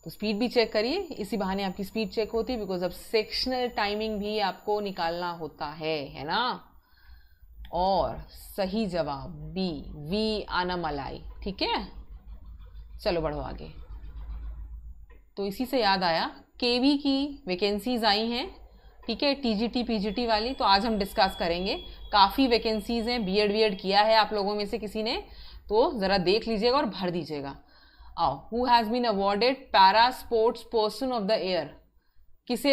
तो स्पीड भी चेक करिए इसी बहाने आपकी स्पीड चेक होती है बिकॉज अब सेक्शनल टाइमिंग भी आपको निकालना होता है है ना और सही जवाब बी वी आनामलाई ठीक है चलो बढ़ो आगे तो इसी से याद आया के वी की वैकेंसीज़ आई हैं ठीक है टीजीटी पीजीटी वाली तो आज हम डिस्कस करेंगे काफ़ी वैकेंसीज़ हैं बीएड एड किया है आप लोगों में से किसी ने तो ज़रा देख लीजिएगा और भर दीजिएगा आओ who has been awarded para sports person of the year किसे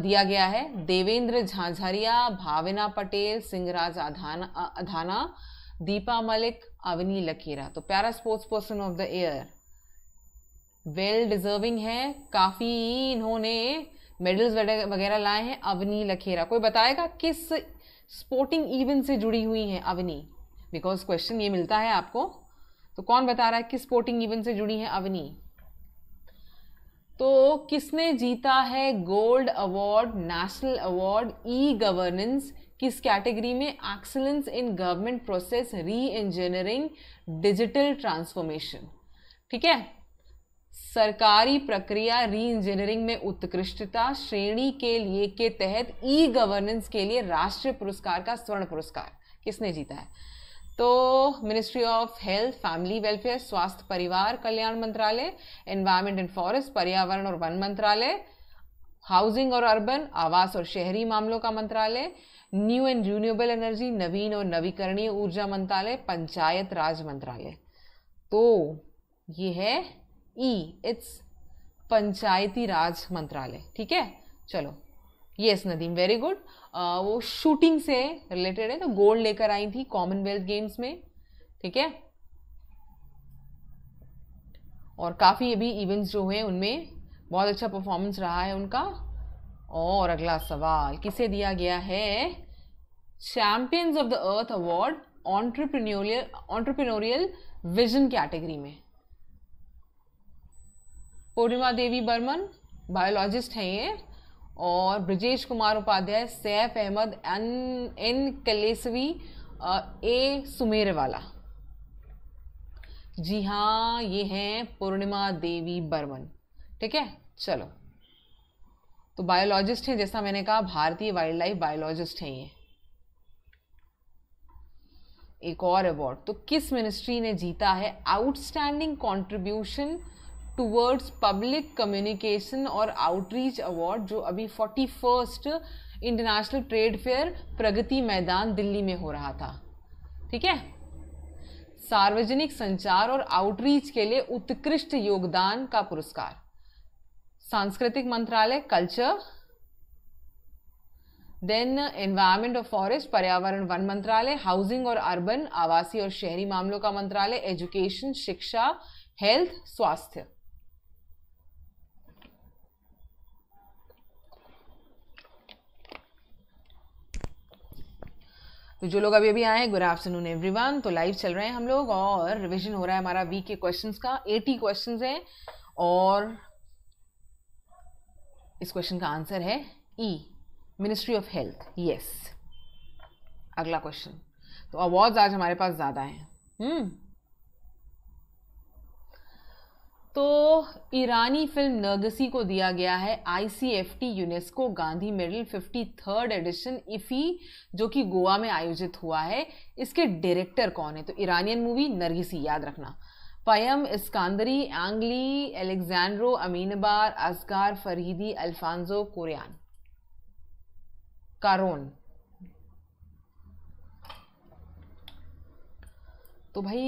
दिया गया है देवेंद्र झांझरिया भावना पटेल सिंहराज अधाना दीपा मलिक अवनी लकीरा तो para sports person of the year well deserving है काफ़ी इन्होंने मेडल्स वगैरह लाए हैं अवनी लखेरा कोई बताएगा किस स्पोर्टिंग इवेंट से जुड़ी हुई हैं अवनी बिकॉज क्वेश्चन ये मिलता है आपको तो कौन बता रहा है किस स्पोर्टिंग इवेंट से जुड़ी है अवनी तो किसने जीता है gold award national award E governance किस कैटेगरी में excellence in government process reengineering digital transformation ठीक है सरकारी प्रक्रिया री इंजीनियरिंग में उत्कृष्टता श्रेणी के लिए के तहत ई गवर्नेंस के लिए राष्ट्रीय पुरस्कार का स्वर्ण पुरस्कार किसने जीता है तो ministry of health family welfare स्वास्थ्य परिवार कल्याण मंत्रालय एनवायरमेंट एंड फॉरेस्ट पर्यावरण और वन मंत्रालय हाउसिंग और अर्बन आवास और शहरी मामलों का मंत्रालय न्यू एंड रिन्यूएबल एनर्जी नवीन और नवीकरणीय ऊर्जा मंत्रालय पंचायत राज मंत्रालय तो ये है ई इट्स पंचायती राज मंत्रालय ठीक है चलो यस नदीम वेरी गुड वो शूटिंग से रिलेटेड है तो गोल्ड लेकर आई थी कॉमनवेल्थ गेम्स में ठीक है और काफ़ी अभी इवेंट्स जो हुए उनमें बहुत अच्छा परफॉर्मेंस रहा है उनका और अगला सवाल किसे दिया गया है champions of the earth award entrepreneurial entrepreneurial vision category में पूर्णिमा देवी बर्मन बायोलॉजिस्ट हैं ये और ब्रजेश कुमार उपाध्याय सैफ अहमद एन एन कलेसवी ए सुमेर वाला जी हाँ ये हैं पूर्णिमा देवी बर्मन ठीक है चलो तो बायोलॉजिस्ट हैं जैसा मैंने कहा भारतीय वाइल्ड लाइफ बायोलॉजिस्ट हैं ये एक और अवार्ड तो किस मिनिस्ट्री ने जीता है outstanding contribution towards public communication और आउटरीच अवार्ड जो अभी forty first international trade fair Pragati Maidan Delhi में हो रहा था ठीक है सार्वजनिक संचार और आउटरीच के लिए उत्कृष्ट योगदान का पुरस्कार सांस्कृतिक मंत्रालय कल्चर देन एनवायरमेंट और फॉरेस्ट पर्यावरण वन मंत्रालय हाउसिंग और अर्बन आवासीय और शहरी मामलों का मंत्रालय एजुकेशन शिक्षा हेल्थ स्वास्थ्य तो जो लोग अभी अभी आए गुड आफ्टरनून एवरीवन तो लाइव चल रहे हैं हम लोग और रिवीजन हो रहा है हमारा वीक के क्वेश्चन का एटी क्वेश्चन हैं और इस क्वेश्चन का आंसर है E ministry of health yes अगला क्वेश्चन तो अवार्ड्स आज हमारे पास ज़्यादा हैं हम्म तो ईरानी फिल्म नरगसी को दिया गया है ICFT UNESCO Gandhi medal fifty third edition IFFI जो कि गोवा में आयोजित हुआ है इसके डायरेक्टर कौन है तो ईरानियन मूवी नरगिसी याद रखना Payam Eskandari Angeli Alejandro Amenabar Asghar Farhadi Alfonso Cuaron Cuaron तो भाई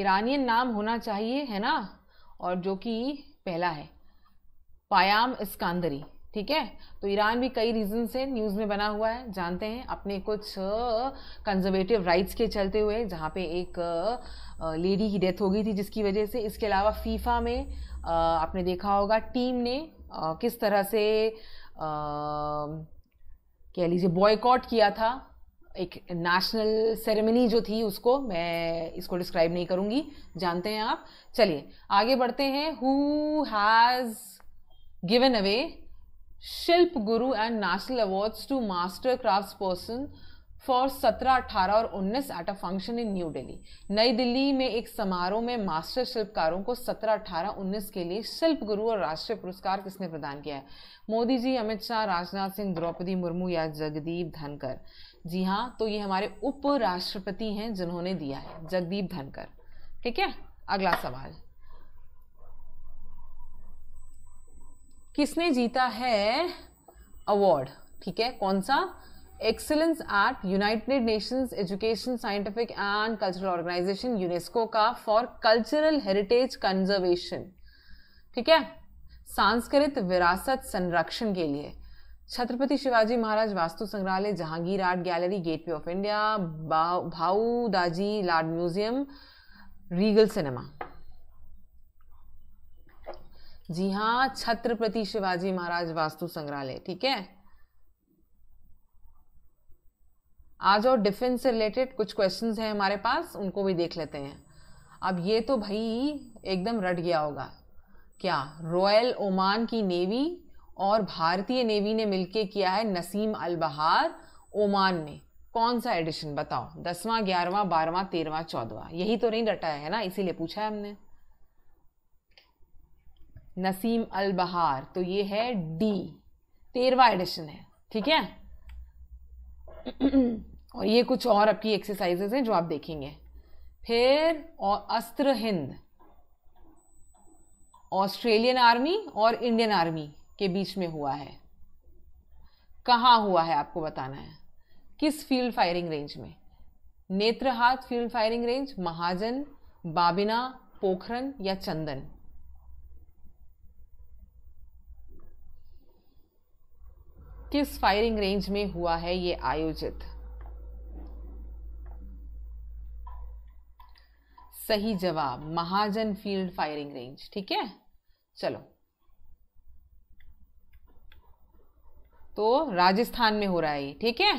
ईरानियन नाम होना चाहिए है ना और जो कि पहला है पायाम इस्कांदरी ठीक है तो ईरान भी कई रीज़न से न्यूज़ में बना हुआ है जानते हैं अपने कुछ कंजर्वेटिव राइट्स के चलते हुए जहाँ पे एक लेडी की डेथ हो गई थी जिसकी वजह से इसके अलावा फीफा में आपने देखा होगा टीम ने किस तरह से कह लीजिए बॉयकॉट किया था एक नेशनल सेरेमनी जो थी उसको मैं इसको डिस्क्राइब नहीं करूंगी जानते हैं आप चलिए आगे बढ़ते हैं who has given away Shilp Guru and national awards to master craft person for सत्रह अठारह और उन्नीस at a function in New Delhi नई दिल्ली में एक समारोह में मास्टर शिल्पकारों को सत्रह अठारह उन्नीस के लिए शिल्प गुरु और राष्ट्रीय पुरस्कार किसने प्रदान किया है मोदी जी अमित शाह राजनाथ सिंह द्रौपदी मुर्मू या जगदीप धनकर जी हाँ तो ये हमारे उपराष्ट्रपति हैं जिन्होंने दिया है जगदीप धनकर ठीक है अगला सवाल किसने जीता है अवार्ड ठीक है कौन सा excellence at United Nations Educational Scientific and cultural Organization UNESCO का फॉर कल्चरल हेरिटेज कंजर्वेशन ठीक है सांस्कृतिक विरासत संरक्षण के लिए Chhatrapati Shivaji Maharaj Vastu Sangrahalaya Jehangir art gallery gateway of India Bhau Daji Lad museum Regal cinema जी हाँ छत्रपति शिवाजी महाराज वास्तु संग्रहालय ठीक है आज और डिफेंस से रिलेटेड कुछ क्वेश्चंस हैं हमारे पास उनको भी देख लेते हैं अब ये तो भाई एकदम रट गया होगा क्या रॉयल ओमान की नेवी और भारतीय नेवी ने मिलकर किया है नसीम अल बहार ओमान में कौन सा एडिशन बताओ दसवां ग्यारहवां बारहवां तेरहवां चौदवा यही तो नहीं डटा है ना इसीलिए पूछा है हमने नसीम अल बहार तो ये है डी तेरहवा एडिशन है ठीक है और ये कुछ और आपकी एक्सरसाइजेस हैं जो आप देखेंगे फिर और अस्त्र हिंद ऑस्ट्रेलियन आर्मी और इंडियन आर्मी के बीच में हुआ है कहाँ हुआ है आपको बताना है किस फील्ड फायरिंग रेंज में Netarhat field firing range Mahajan Babina Pokhran या चंदन किस फायरिंग रेंज में हुआ है ये आयोजित सही जवाब महाजन फील्ड फायरिंग रेंज ठीक है चलो तो राजस्थान में हो रहा है ठीक है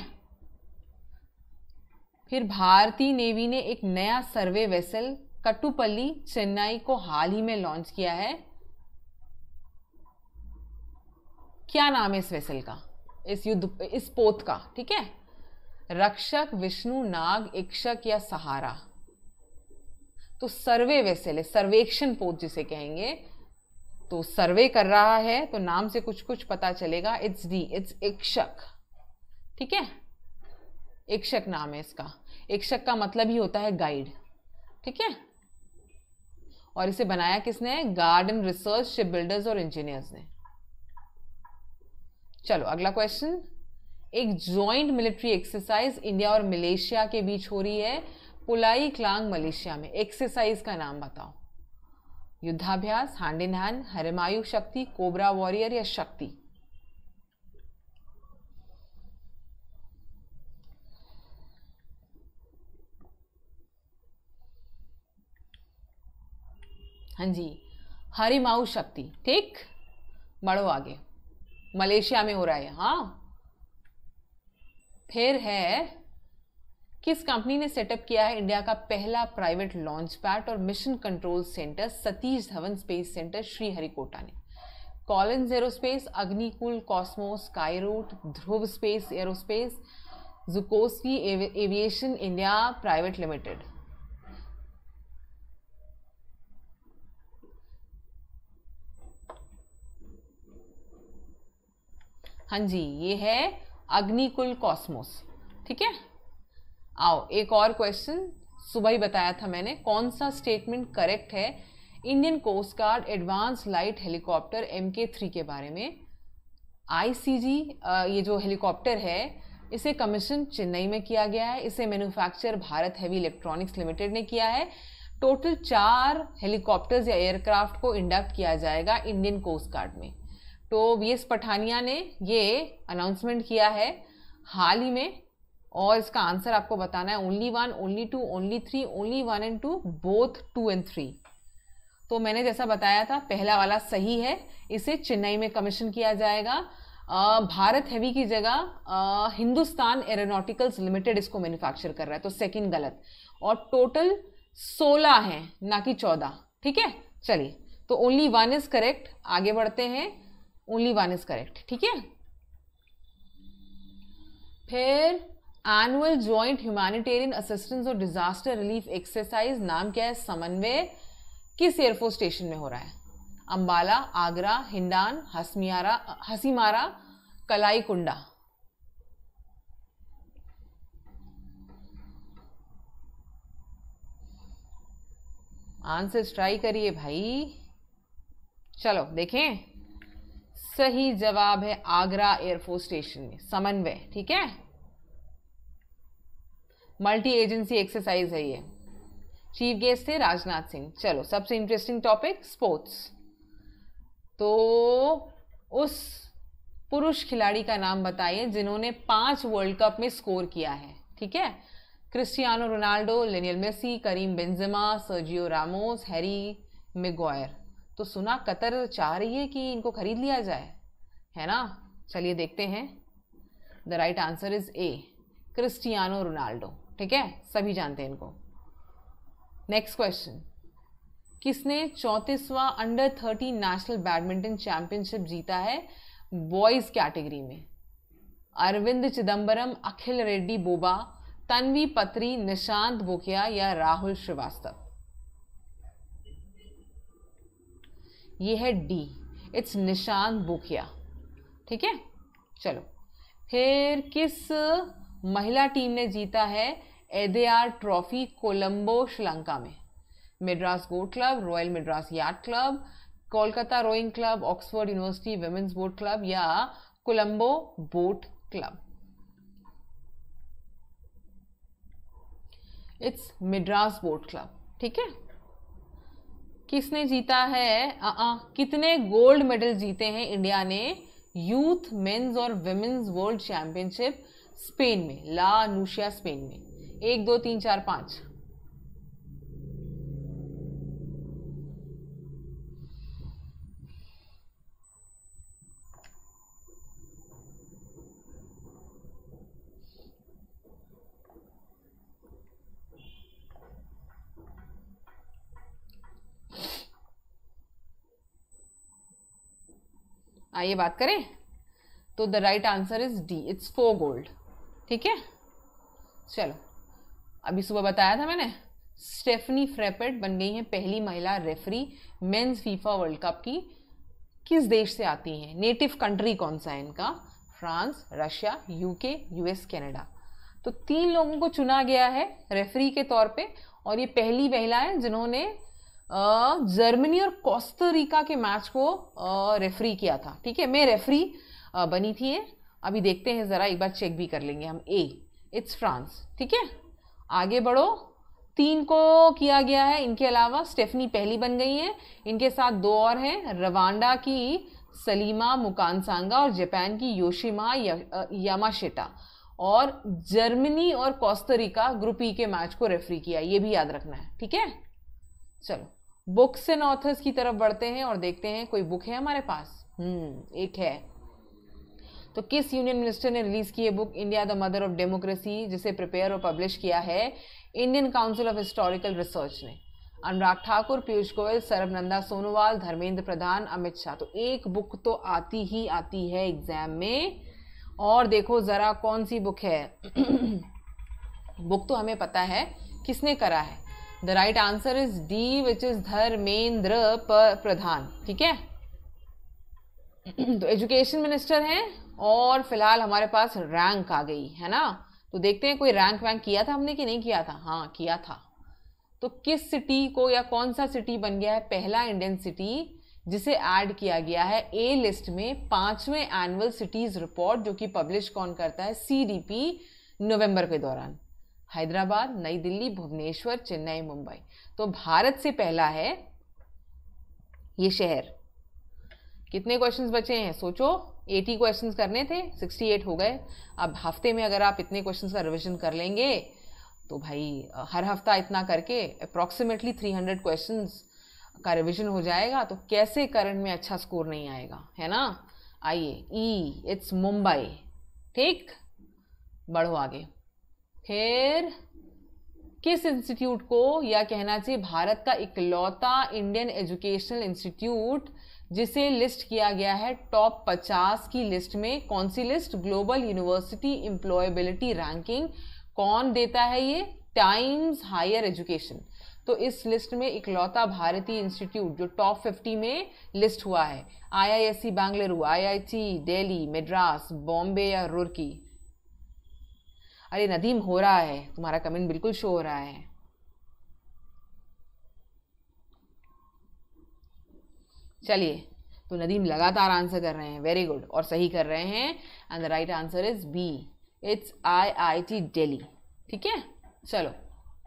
फिर भारतीय नेवी ने एक नया सर्वे वेसल कटुपल्ली चेन्नई को हाल ही में लॉन्च किया है क्या नाम है इस वेसल का इस युद्ध इस पोत का ठीक है रक्षक विष्णु नाग इक्षक या सहारा तो सर्वे वेसल है सर्वेक्षण पोत जिसे कहेंगे तो सर्वे कर रहा है तो नाम से कुछ कुछ पता चलेगा इट्स डी इट्स इक्षक ठीक है इक्षक नाम है इसका इक्षक का मतलब ही होता है गाइड ठीक है और इसे बनाया किसने गार्डन रिसर्च शिप बिल्डर्स और इंजीनियर्स ने चलो अगला क्वेश्चन एक ज्वाइंट मिलिट्री एक्सरसाइज इंडिया और मलेशिया के बीच हो रही है पुलाई क्लांग मलेशिया में एक्सरसाइज का नाम बताओ युद्धाभ्यास हैंड इन हैंड हरमायु शक्ति कोबरा वॉरियर या शक्ति हाँ जी हरिमाउ शक्ति ठीक बढ़ो आगे मलेशिया में हो रहा है हाँ फिर है किस कंपनी ने सेटअप किया है इंडिया का पहला प्राइवेट लॉन्च पैड और mission control centre Satish Dhawan space centre Sriharikota ने Collins Aerospace Agnikul Cosmos Skyroot Dhruva space aerospace Zhukovsky aviation India private limited हाँ जी ये है अग्निकुल कॉस्मोस ठीक है आओ एक और क्वेश्चन सुबह ही बताया था मैंने कौन सा स्टेटमेंट करेक्ट है Indian coast guard advanced light helicopter M K three के बारे में आईसीजी ये जो हेलीकॉप्टर है इसे कमीशन चेन्नई में किया गया है इसे manufacture Bharat heavy electronics limited ने किया है टोटल चार हेलीकॉप्टर्स या एयरक्राफ्ट को इंडक्ट किया जाएगा इंडियन कोस्ट गार्ड में तो वी एस पठानिया ने ये अनाउंसमेंट किया है हाल ही में और इसका आंसर आपको बताना है only one only two only three only one and two both two and three तो मैंने जैसा बताया था पहला वाला सही है इसे चेन्नई में कमीशन किया जाएगा भारत हैवी की जगह हिंदुस्तान एरोनॉटिकल्स लिमिटेड इसको मैन्युफैक्चर कर रहा है तो सेकंड गलत और टोटल सोलह हैं ना कि चौदह ठीक है चलिए तो ओनली वन इज करेक्ट आगे बढ़ते हैं ओनली वन इज करेक्ट ठीक है फिर एनुअल ज्वाइंट ह्यूमैनिटेरियन असिस्टेंस और डिजास्टर रिलीफ एक्सरसाइज नाम क्या है समन्वय किस एयरफोर्स स्टेशन में हो रहा है अंबाला आगरा हिंडान हसमियारा हसीमारा कलाईकुंडा आंसर ट्राई करिए भाई चलो देखें सही जवाब है आगरा एयरफोर्स स्टेशन में समन्वय ठीक है मल्टी एजेंसी एक्सरसाइज है ये चीफ गेस्ट थे राजनाथ सिंह चलो सबसे इंटरेस्टिंग टॉपिक स्पोर्ट्स तो उस पुरुष खिलाड़ी का नाम बताइए जिन्होंने पांच वर्ल्ड कप में स्कोर किया है ठीक है Cristiano Ronaldo Lionel Messi Karim Benzema Sergio Ramos Harry Maguire तो सुना कतर चाह रही है कि इनको खरीद लिया जाए है ना चलिए देखते हैं the right answer is A Cristiano Ronaldo ठीक है सभी जानते हैं इनको नेक्स्ट क्वेश्चन किसने चौतीसवा under thirty national badminton championship जीता है बॉयज कैटेगरी में अरविंद चिदंबरम अखिल रेड्डी बोबा तन्वी पत्री निशांत बोकिया या राहुल श्रीवास्तव ये है डी इट्स निशांत बोकिया ठीक है चलो फिर किस महिला टीम ने जीता है एदेआर ट्रॉफी कोलंबो श्रीलंका में Madras boat club royal Madras yacht club Kolkata rowing club Oxford University women's boat club या Colombo boat club it's Madras boat club ठीक है किसने जीता है आ, आ, कितने गोल्ड मेडल जीते हैं इंडिया ने यूथ मेंस और वेमेन्स वर्ल्ड चैंपियनशिप स्पेन में ला अनुशिया स्पेन में एक दो तीन चार पांच आइए बात करें तो the right answer is D it's four gold ठीक है चलो अभी सुबह बताया था मैंने स्टेफनी फ्रेपेट बन गई हैं पहली महिला referee men's FIFA world cup की किस देश से आती हैं नेटिव कंट्री कौन सा है इनका France Russia UK US Canada तो तीन लोगों को चुना गया है रेफरी के तौर पे और ये पहली महिला है जिन्होंने जर्मनी और कोस्तरिका के मैच को रेफरी किया था ठीक है मैं रेफरी बनी थी अभी देखते हैं ज़रा एक बार चेक भी कर लेंगे हम ए इट्स फ्रांस ठीक है आगे बढ़ो तीन को किया गया है इनके अलावा स्टेफनी पहली बन गई है इनके साथ दो और हैं रवांडा की सलीमा मुकानसांगा और जापान की योशिमा यामाशेटा और जर्मनी और कोस्तरिका ग्रुप ई के मैच को रेफरी किया ये भी याद रखना है ठीक है चलो बुक्स एंड ऑथर्स की तरफ बढ़ते हैं और देखते हैं कोई बुक है हमारे पास हम्म एक है तो किस यूनियन मिनिस्टर ने रिलीज की book India the mother of democracy जिसे प्रिपेयर और पब्लिश किया है Indian council of historical research ने अनुराग ठाकुर पीयूष गोयल सरबनंदा सोनोवाल धर्मेंद्र प्रधान अमित शाह तो एक बुक तो आती ही आती है एग्जाम में और देखो ज़रा कौन सी बुक है बुक तो हमें पता है किसने करा है the right answer is D which is Dharmendra Pradhan ठीक है तो एजुकेशन मिनिस्टर हैं और फिलहाल हमारे पास रैंक आ गई है ना तो देखते हैं कोई रैंक वैंक किया था हमने कि नहीं किया था हाँ किया था तो किस सिटी को या कौन सा सिटी बन गया है पहला इंडियन सिटी जिसे ऐड किया गया है ए लिस्ट में पांचवें एनुअल सिटीज़ रिपोर्ट जो कि पब्लिश कौन करता है सीडीपी नवंबर के दौरान हैदराबाद नई दिल्ली भुवनेश्वर चेन्नई मुंबई तो भारत से पहला है ये शहर कितने क्वेश्चंस बचे हैं सोचो एटी क्वेश्चन करने थे सिक्सटी एट हो गए अब हफ्ते में अगर आप इतने क्वेश्चन का रिविजन कर लेंगे तो भाई हर हफ्ता इतना करके अप्रॉक्सीमेटली थ्री हंड्रेड क्वेश्चन का रिविजन हो जाएगा तो कैसे करंट में अच्छा स्कोर नहीं आएगा है ना आइए ई इट्स मुंबई ठीक बढ़ो आगे फिर किस इंस्टीट्यूट को या कहना चाहिए भारत का इकलौता इंडियन एजुकेशनल इंस्टीट्यूट जिसे लिस्ट किया गया है टॉप 50 की लिस्ट में कौन सी list global university employability ranking कौन देता है ये टाइम्स हायर एजुकेशन तो इस लिस्ट में इकलौता भारतीय इंस्टीट्यूट जो टॉप 50 में लिस्ट हुआ है आईआईएससी बेंगलुरु आईआईटी दिल्ली मद्रास बॉम्बे या रुर्की अरे नदीम हो रहा है तुम्हारा कमेंट बिल्कुल शो हो रहा है चलिए तो नदीम लगातार आंसर कर रहे हैं वेरी गुड और सही कर रहे हैं and the right answer is B it's I I T Delhi ठीक है चलो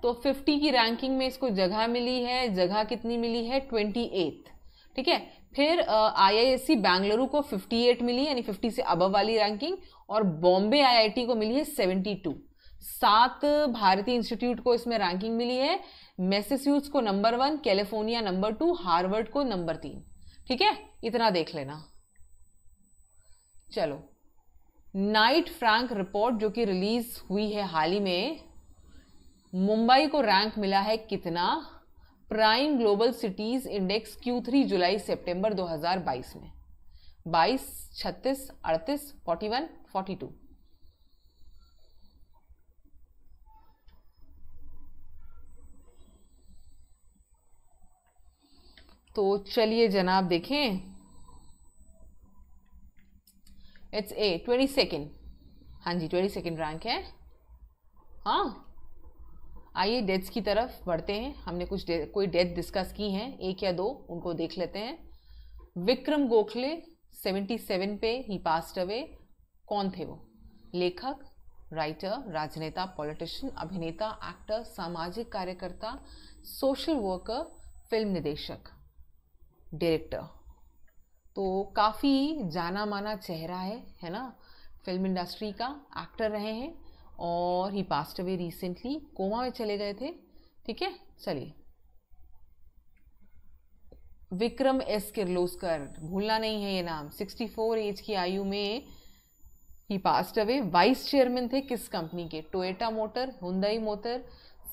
तो 50 की रैंकिंग में इसको जगह मिली है जगह कितनी मिली है एट ठीक है फिर आई आई एस सी बेंगलुरु को 58 मिली यानी 50 से अबव वाली रैंकिंग और बॉम्बे आईआईटी को मिली है 72 सात भारतीय इंस्टीट्यूट को इसमें रैंकिंग मिली है मैसेस्यूट्स को number one California number two Harvard को नंबर तीन ठीक है इतना देख लेना चलो नाइट फ्रैंक रिपोर्ट जो कि रिलीज हुई है हाल ही में मुंबई को रैंक मिला है कितना prime global cities index Q three जुलाई सितंबर 2022 में 22, 36, 38, 41, 42 तो चलिए जनाब देखें इट्स ए ट्वेंटी सेकेंड हाँ जी ट्वेंटी सेकेंड रैंक है हाँ आइए डेथ्स की तरफ बढ़ते हैं हमने कुछ दे, कोई डेथ डिस्कस की हैं एक या दो उनको देख लेते हैं विक्रम गोखले 77 पे ही पास्ट अवे कौन थे वो लेखक राइटर राजनेता पॉलिटिशियन अभिनेता एक्टर सामाजिक कार्यकर्ता सोशल वर्कर फिल्म निदेशक डायरेक्टर तो काफ़ी जाना माना चेहरा है है ना फिल्म इंडस्ट्री का एक्टर रहे हैं और ही पास्ट अवे रिसेंटली कोमा में चले गए थे ठीक है चलिए विक्रम एस किर्लोस्कर भूलना नहीं है ये नाम 64 एज की आयु में ही पास्ट अवे वाइस चेयरमैन थे किस कंपनी के Toyota Motor Hyundai Motor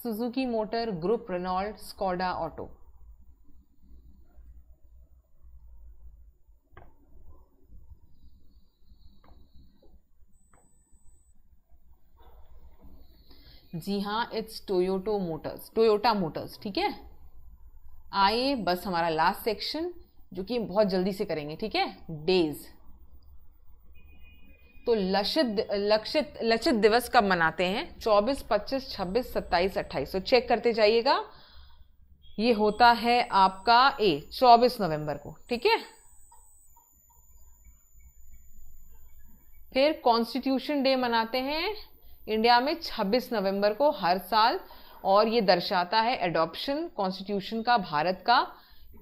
Suzuki Motor Group Renault Skoda Auto जी हाँ it's Toyota Motors Toyota Motors ठीक है आइए बस हमारा लास्ट सेक्शन जो कि बहुत जल्दी से करेंगे ठीक है डेज तो लक्षित लक्षित लक्षित दिवस कब मनाते हैं 24, 25, 26, 27, 28 तो चेक करते जाइएगा ये होता है आपका ए 24 नवंबर को ठीक है फिर कॉन्स्टिट्यूशन डे मनाते हैं इंडिया में 26 नवंबर को हर साल और ये दर्शाता है एडॉप्शन कॉन्स्टिट्यूशन का भारत का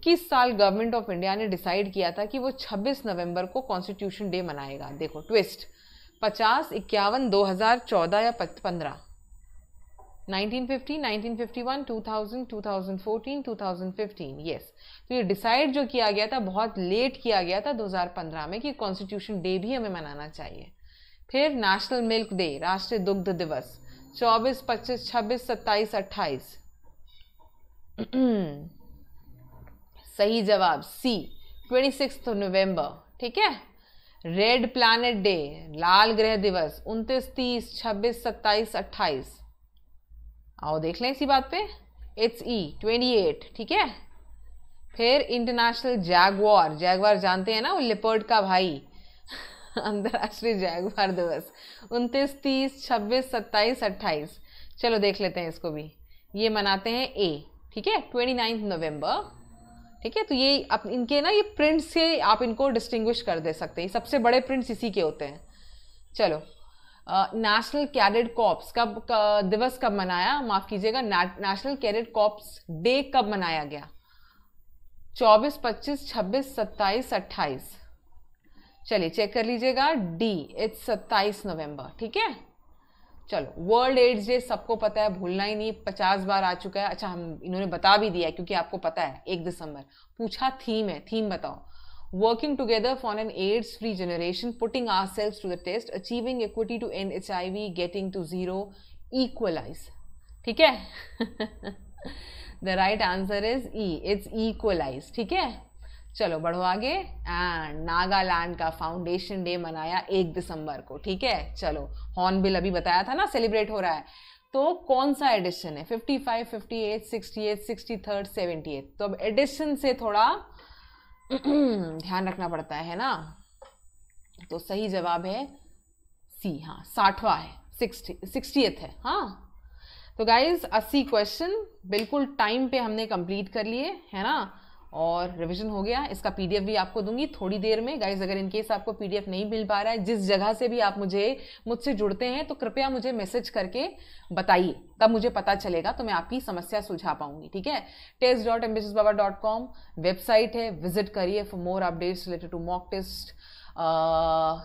किस साल गवर्नमेंट ऑफ इंडिया ने डिसाइड किया था कि वो 26 नवंबर को कॉन्स्टिट्यूशन डे मनाएगा देखो ट्विस्ट 50 इक्यावन 2014 या 15 1950, 1951, 2000, 2014, 2015, यस तो ये डिसाइड जो किया गया था बहुत लेट किया गया था 2015 में कि कॉन्स्टिट्यूशन डे भी हमें मनाना चाहिए फिर नेशनल मिल्क डे राष्ट्रीय दुग्ध दिवस चौबीस पच्चीस छब्बीस सत्ताईस अट्ठाईस सही जवाब सी ट्वेंटी सिक्स नवम्बर ठीक है रेड प्लानट डे लाल ग्रह दिवस उनतीस तीस छब्बीस सत्ताईस अट्ठाईस आओ देख लें इसी बात पे इट्स ई ट्वेंटी एट ठीक है फिर इंटरनेशनल जैगवार जैगवार जानते हैं ना वो लिपर्ड का भाई अंतर्राष्ट्रीय जैगवार दिवस उनतीस तीस छब्बीस सत्ताईस अट्ठाईस चलो देख लेते हैं इसको भी ये मनाते हैं ए ठीक है ट्वेंटी नाइन्थ नवम्बर ठीक है तो ये अप, इनके ना ये प्रिंट्स से आप इनको डिस्टिंग्विश कर दे सकते हैं सबसे बड़े प्रिंट्स इसी के होते हैं चलो नेशनल कैडेट कॉप्स कब दिवस कब मनाया माफ़ कीजिएगा नेशनल कैडेट कॉप्स डे कब मनाया गया चौबीस पच्चीस छब्बीस सत्ताईस अट्ठाईस चलिए चेक कर लीजिएगा डी इट्स सत्ताईस नवंबर ठीक है चलो वर्ल्ड एड्स डे सबको पता है भूलना ही नहीं पचास बार आ चुका है अच्छा हम इन्होंने बता भी दिया है क्योंकि आपको पता है एक दिसंबर पूछा थीम है थीम बताओ working together for an AIDS free generation putting ourselves to the test achieving equity to end H I V getting to zero equalize ठीक है the right answer is E it's equalize ठीक है चलो बढ़ो आगे and Nagaland का foundation day मनाया एक दिसंबर को ठीक है चलो हॉर्नबिल अभी बताया था ना सेलिब्रेट हो रहा है तो कौन सा एडिशन है 55, 58, 68, 63, 78 तो अब एडिशन से थोड़ा ध्यान रखना पड़ता है ना तो सही जवाब है सी हाँ साठवा है सिक्सटी है हाँ तो गाइज अस्सी क्वेश्चन बिल्कुल टाइम पे हमने कंप्लीट कर लिए है ना और रिविजन हो गया इसका पीडीएफ भी आपको दूंगी थोड़ी देर में गाइज अगर इन केस आपको पीडीएफ नहीं मिल पा रहा है जिस जगह से भी आप मुझे मुझसे जुड़ते हैं तो कृपया मुझे मैसेज करके बताइए तब मुझे पता चलेगा तो मैं आपकी समस्या सुलझा पाऊंगी ठीक है टेस्ट डॉट बीजेस बाबा डॉट कॉम वेबसाइट है विजिट करिए for more updates related to mock test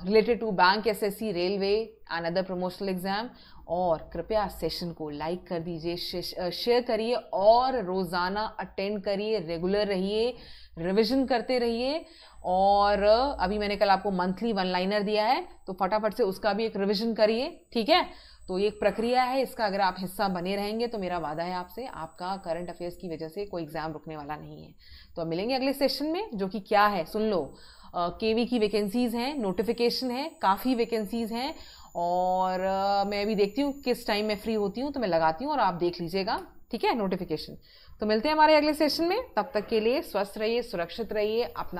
related to bank S S C railway and other promotional exam और कृपया सेशन को लाइक कर दीजिए शेयर करिए और रोज़ाना अटेंड करिए रेगुलर रहिए रिविजन करते रहिए और अभी मैंने कल आपको मंथली वन लाइनर दिया है तो फटाफट से उसका भी एक रिविजन करिए ठीक है तो ये एक प्रक्रिया है इसका अगर आप हिस्सा बने रहेंगे तो मेरा वादा है आपसे आपका करंट अफेयर्स की वजह से कोई एग्ज़ाम रुकने वाला नहीं है तो अब मिलेंगे अगले सेशन में जो कि क्या है सुन लो केवी uh, की वैकेंसीज़ हैं नोटिफिकेशन है काफ़ी वैकेंसीज़ हैं और uh, मैं अभी देखती हूँ किस टाइम मैं फ्री होती हूँ तो मैं लगाती हूँ और आप देख लीजिएगा ठीक है नोटिफिकेशन तो मिलते हैं हमारे अगले सेशन में तब तक के लिए स्वस्थ रहिए सुरक्षित रहिए अपना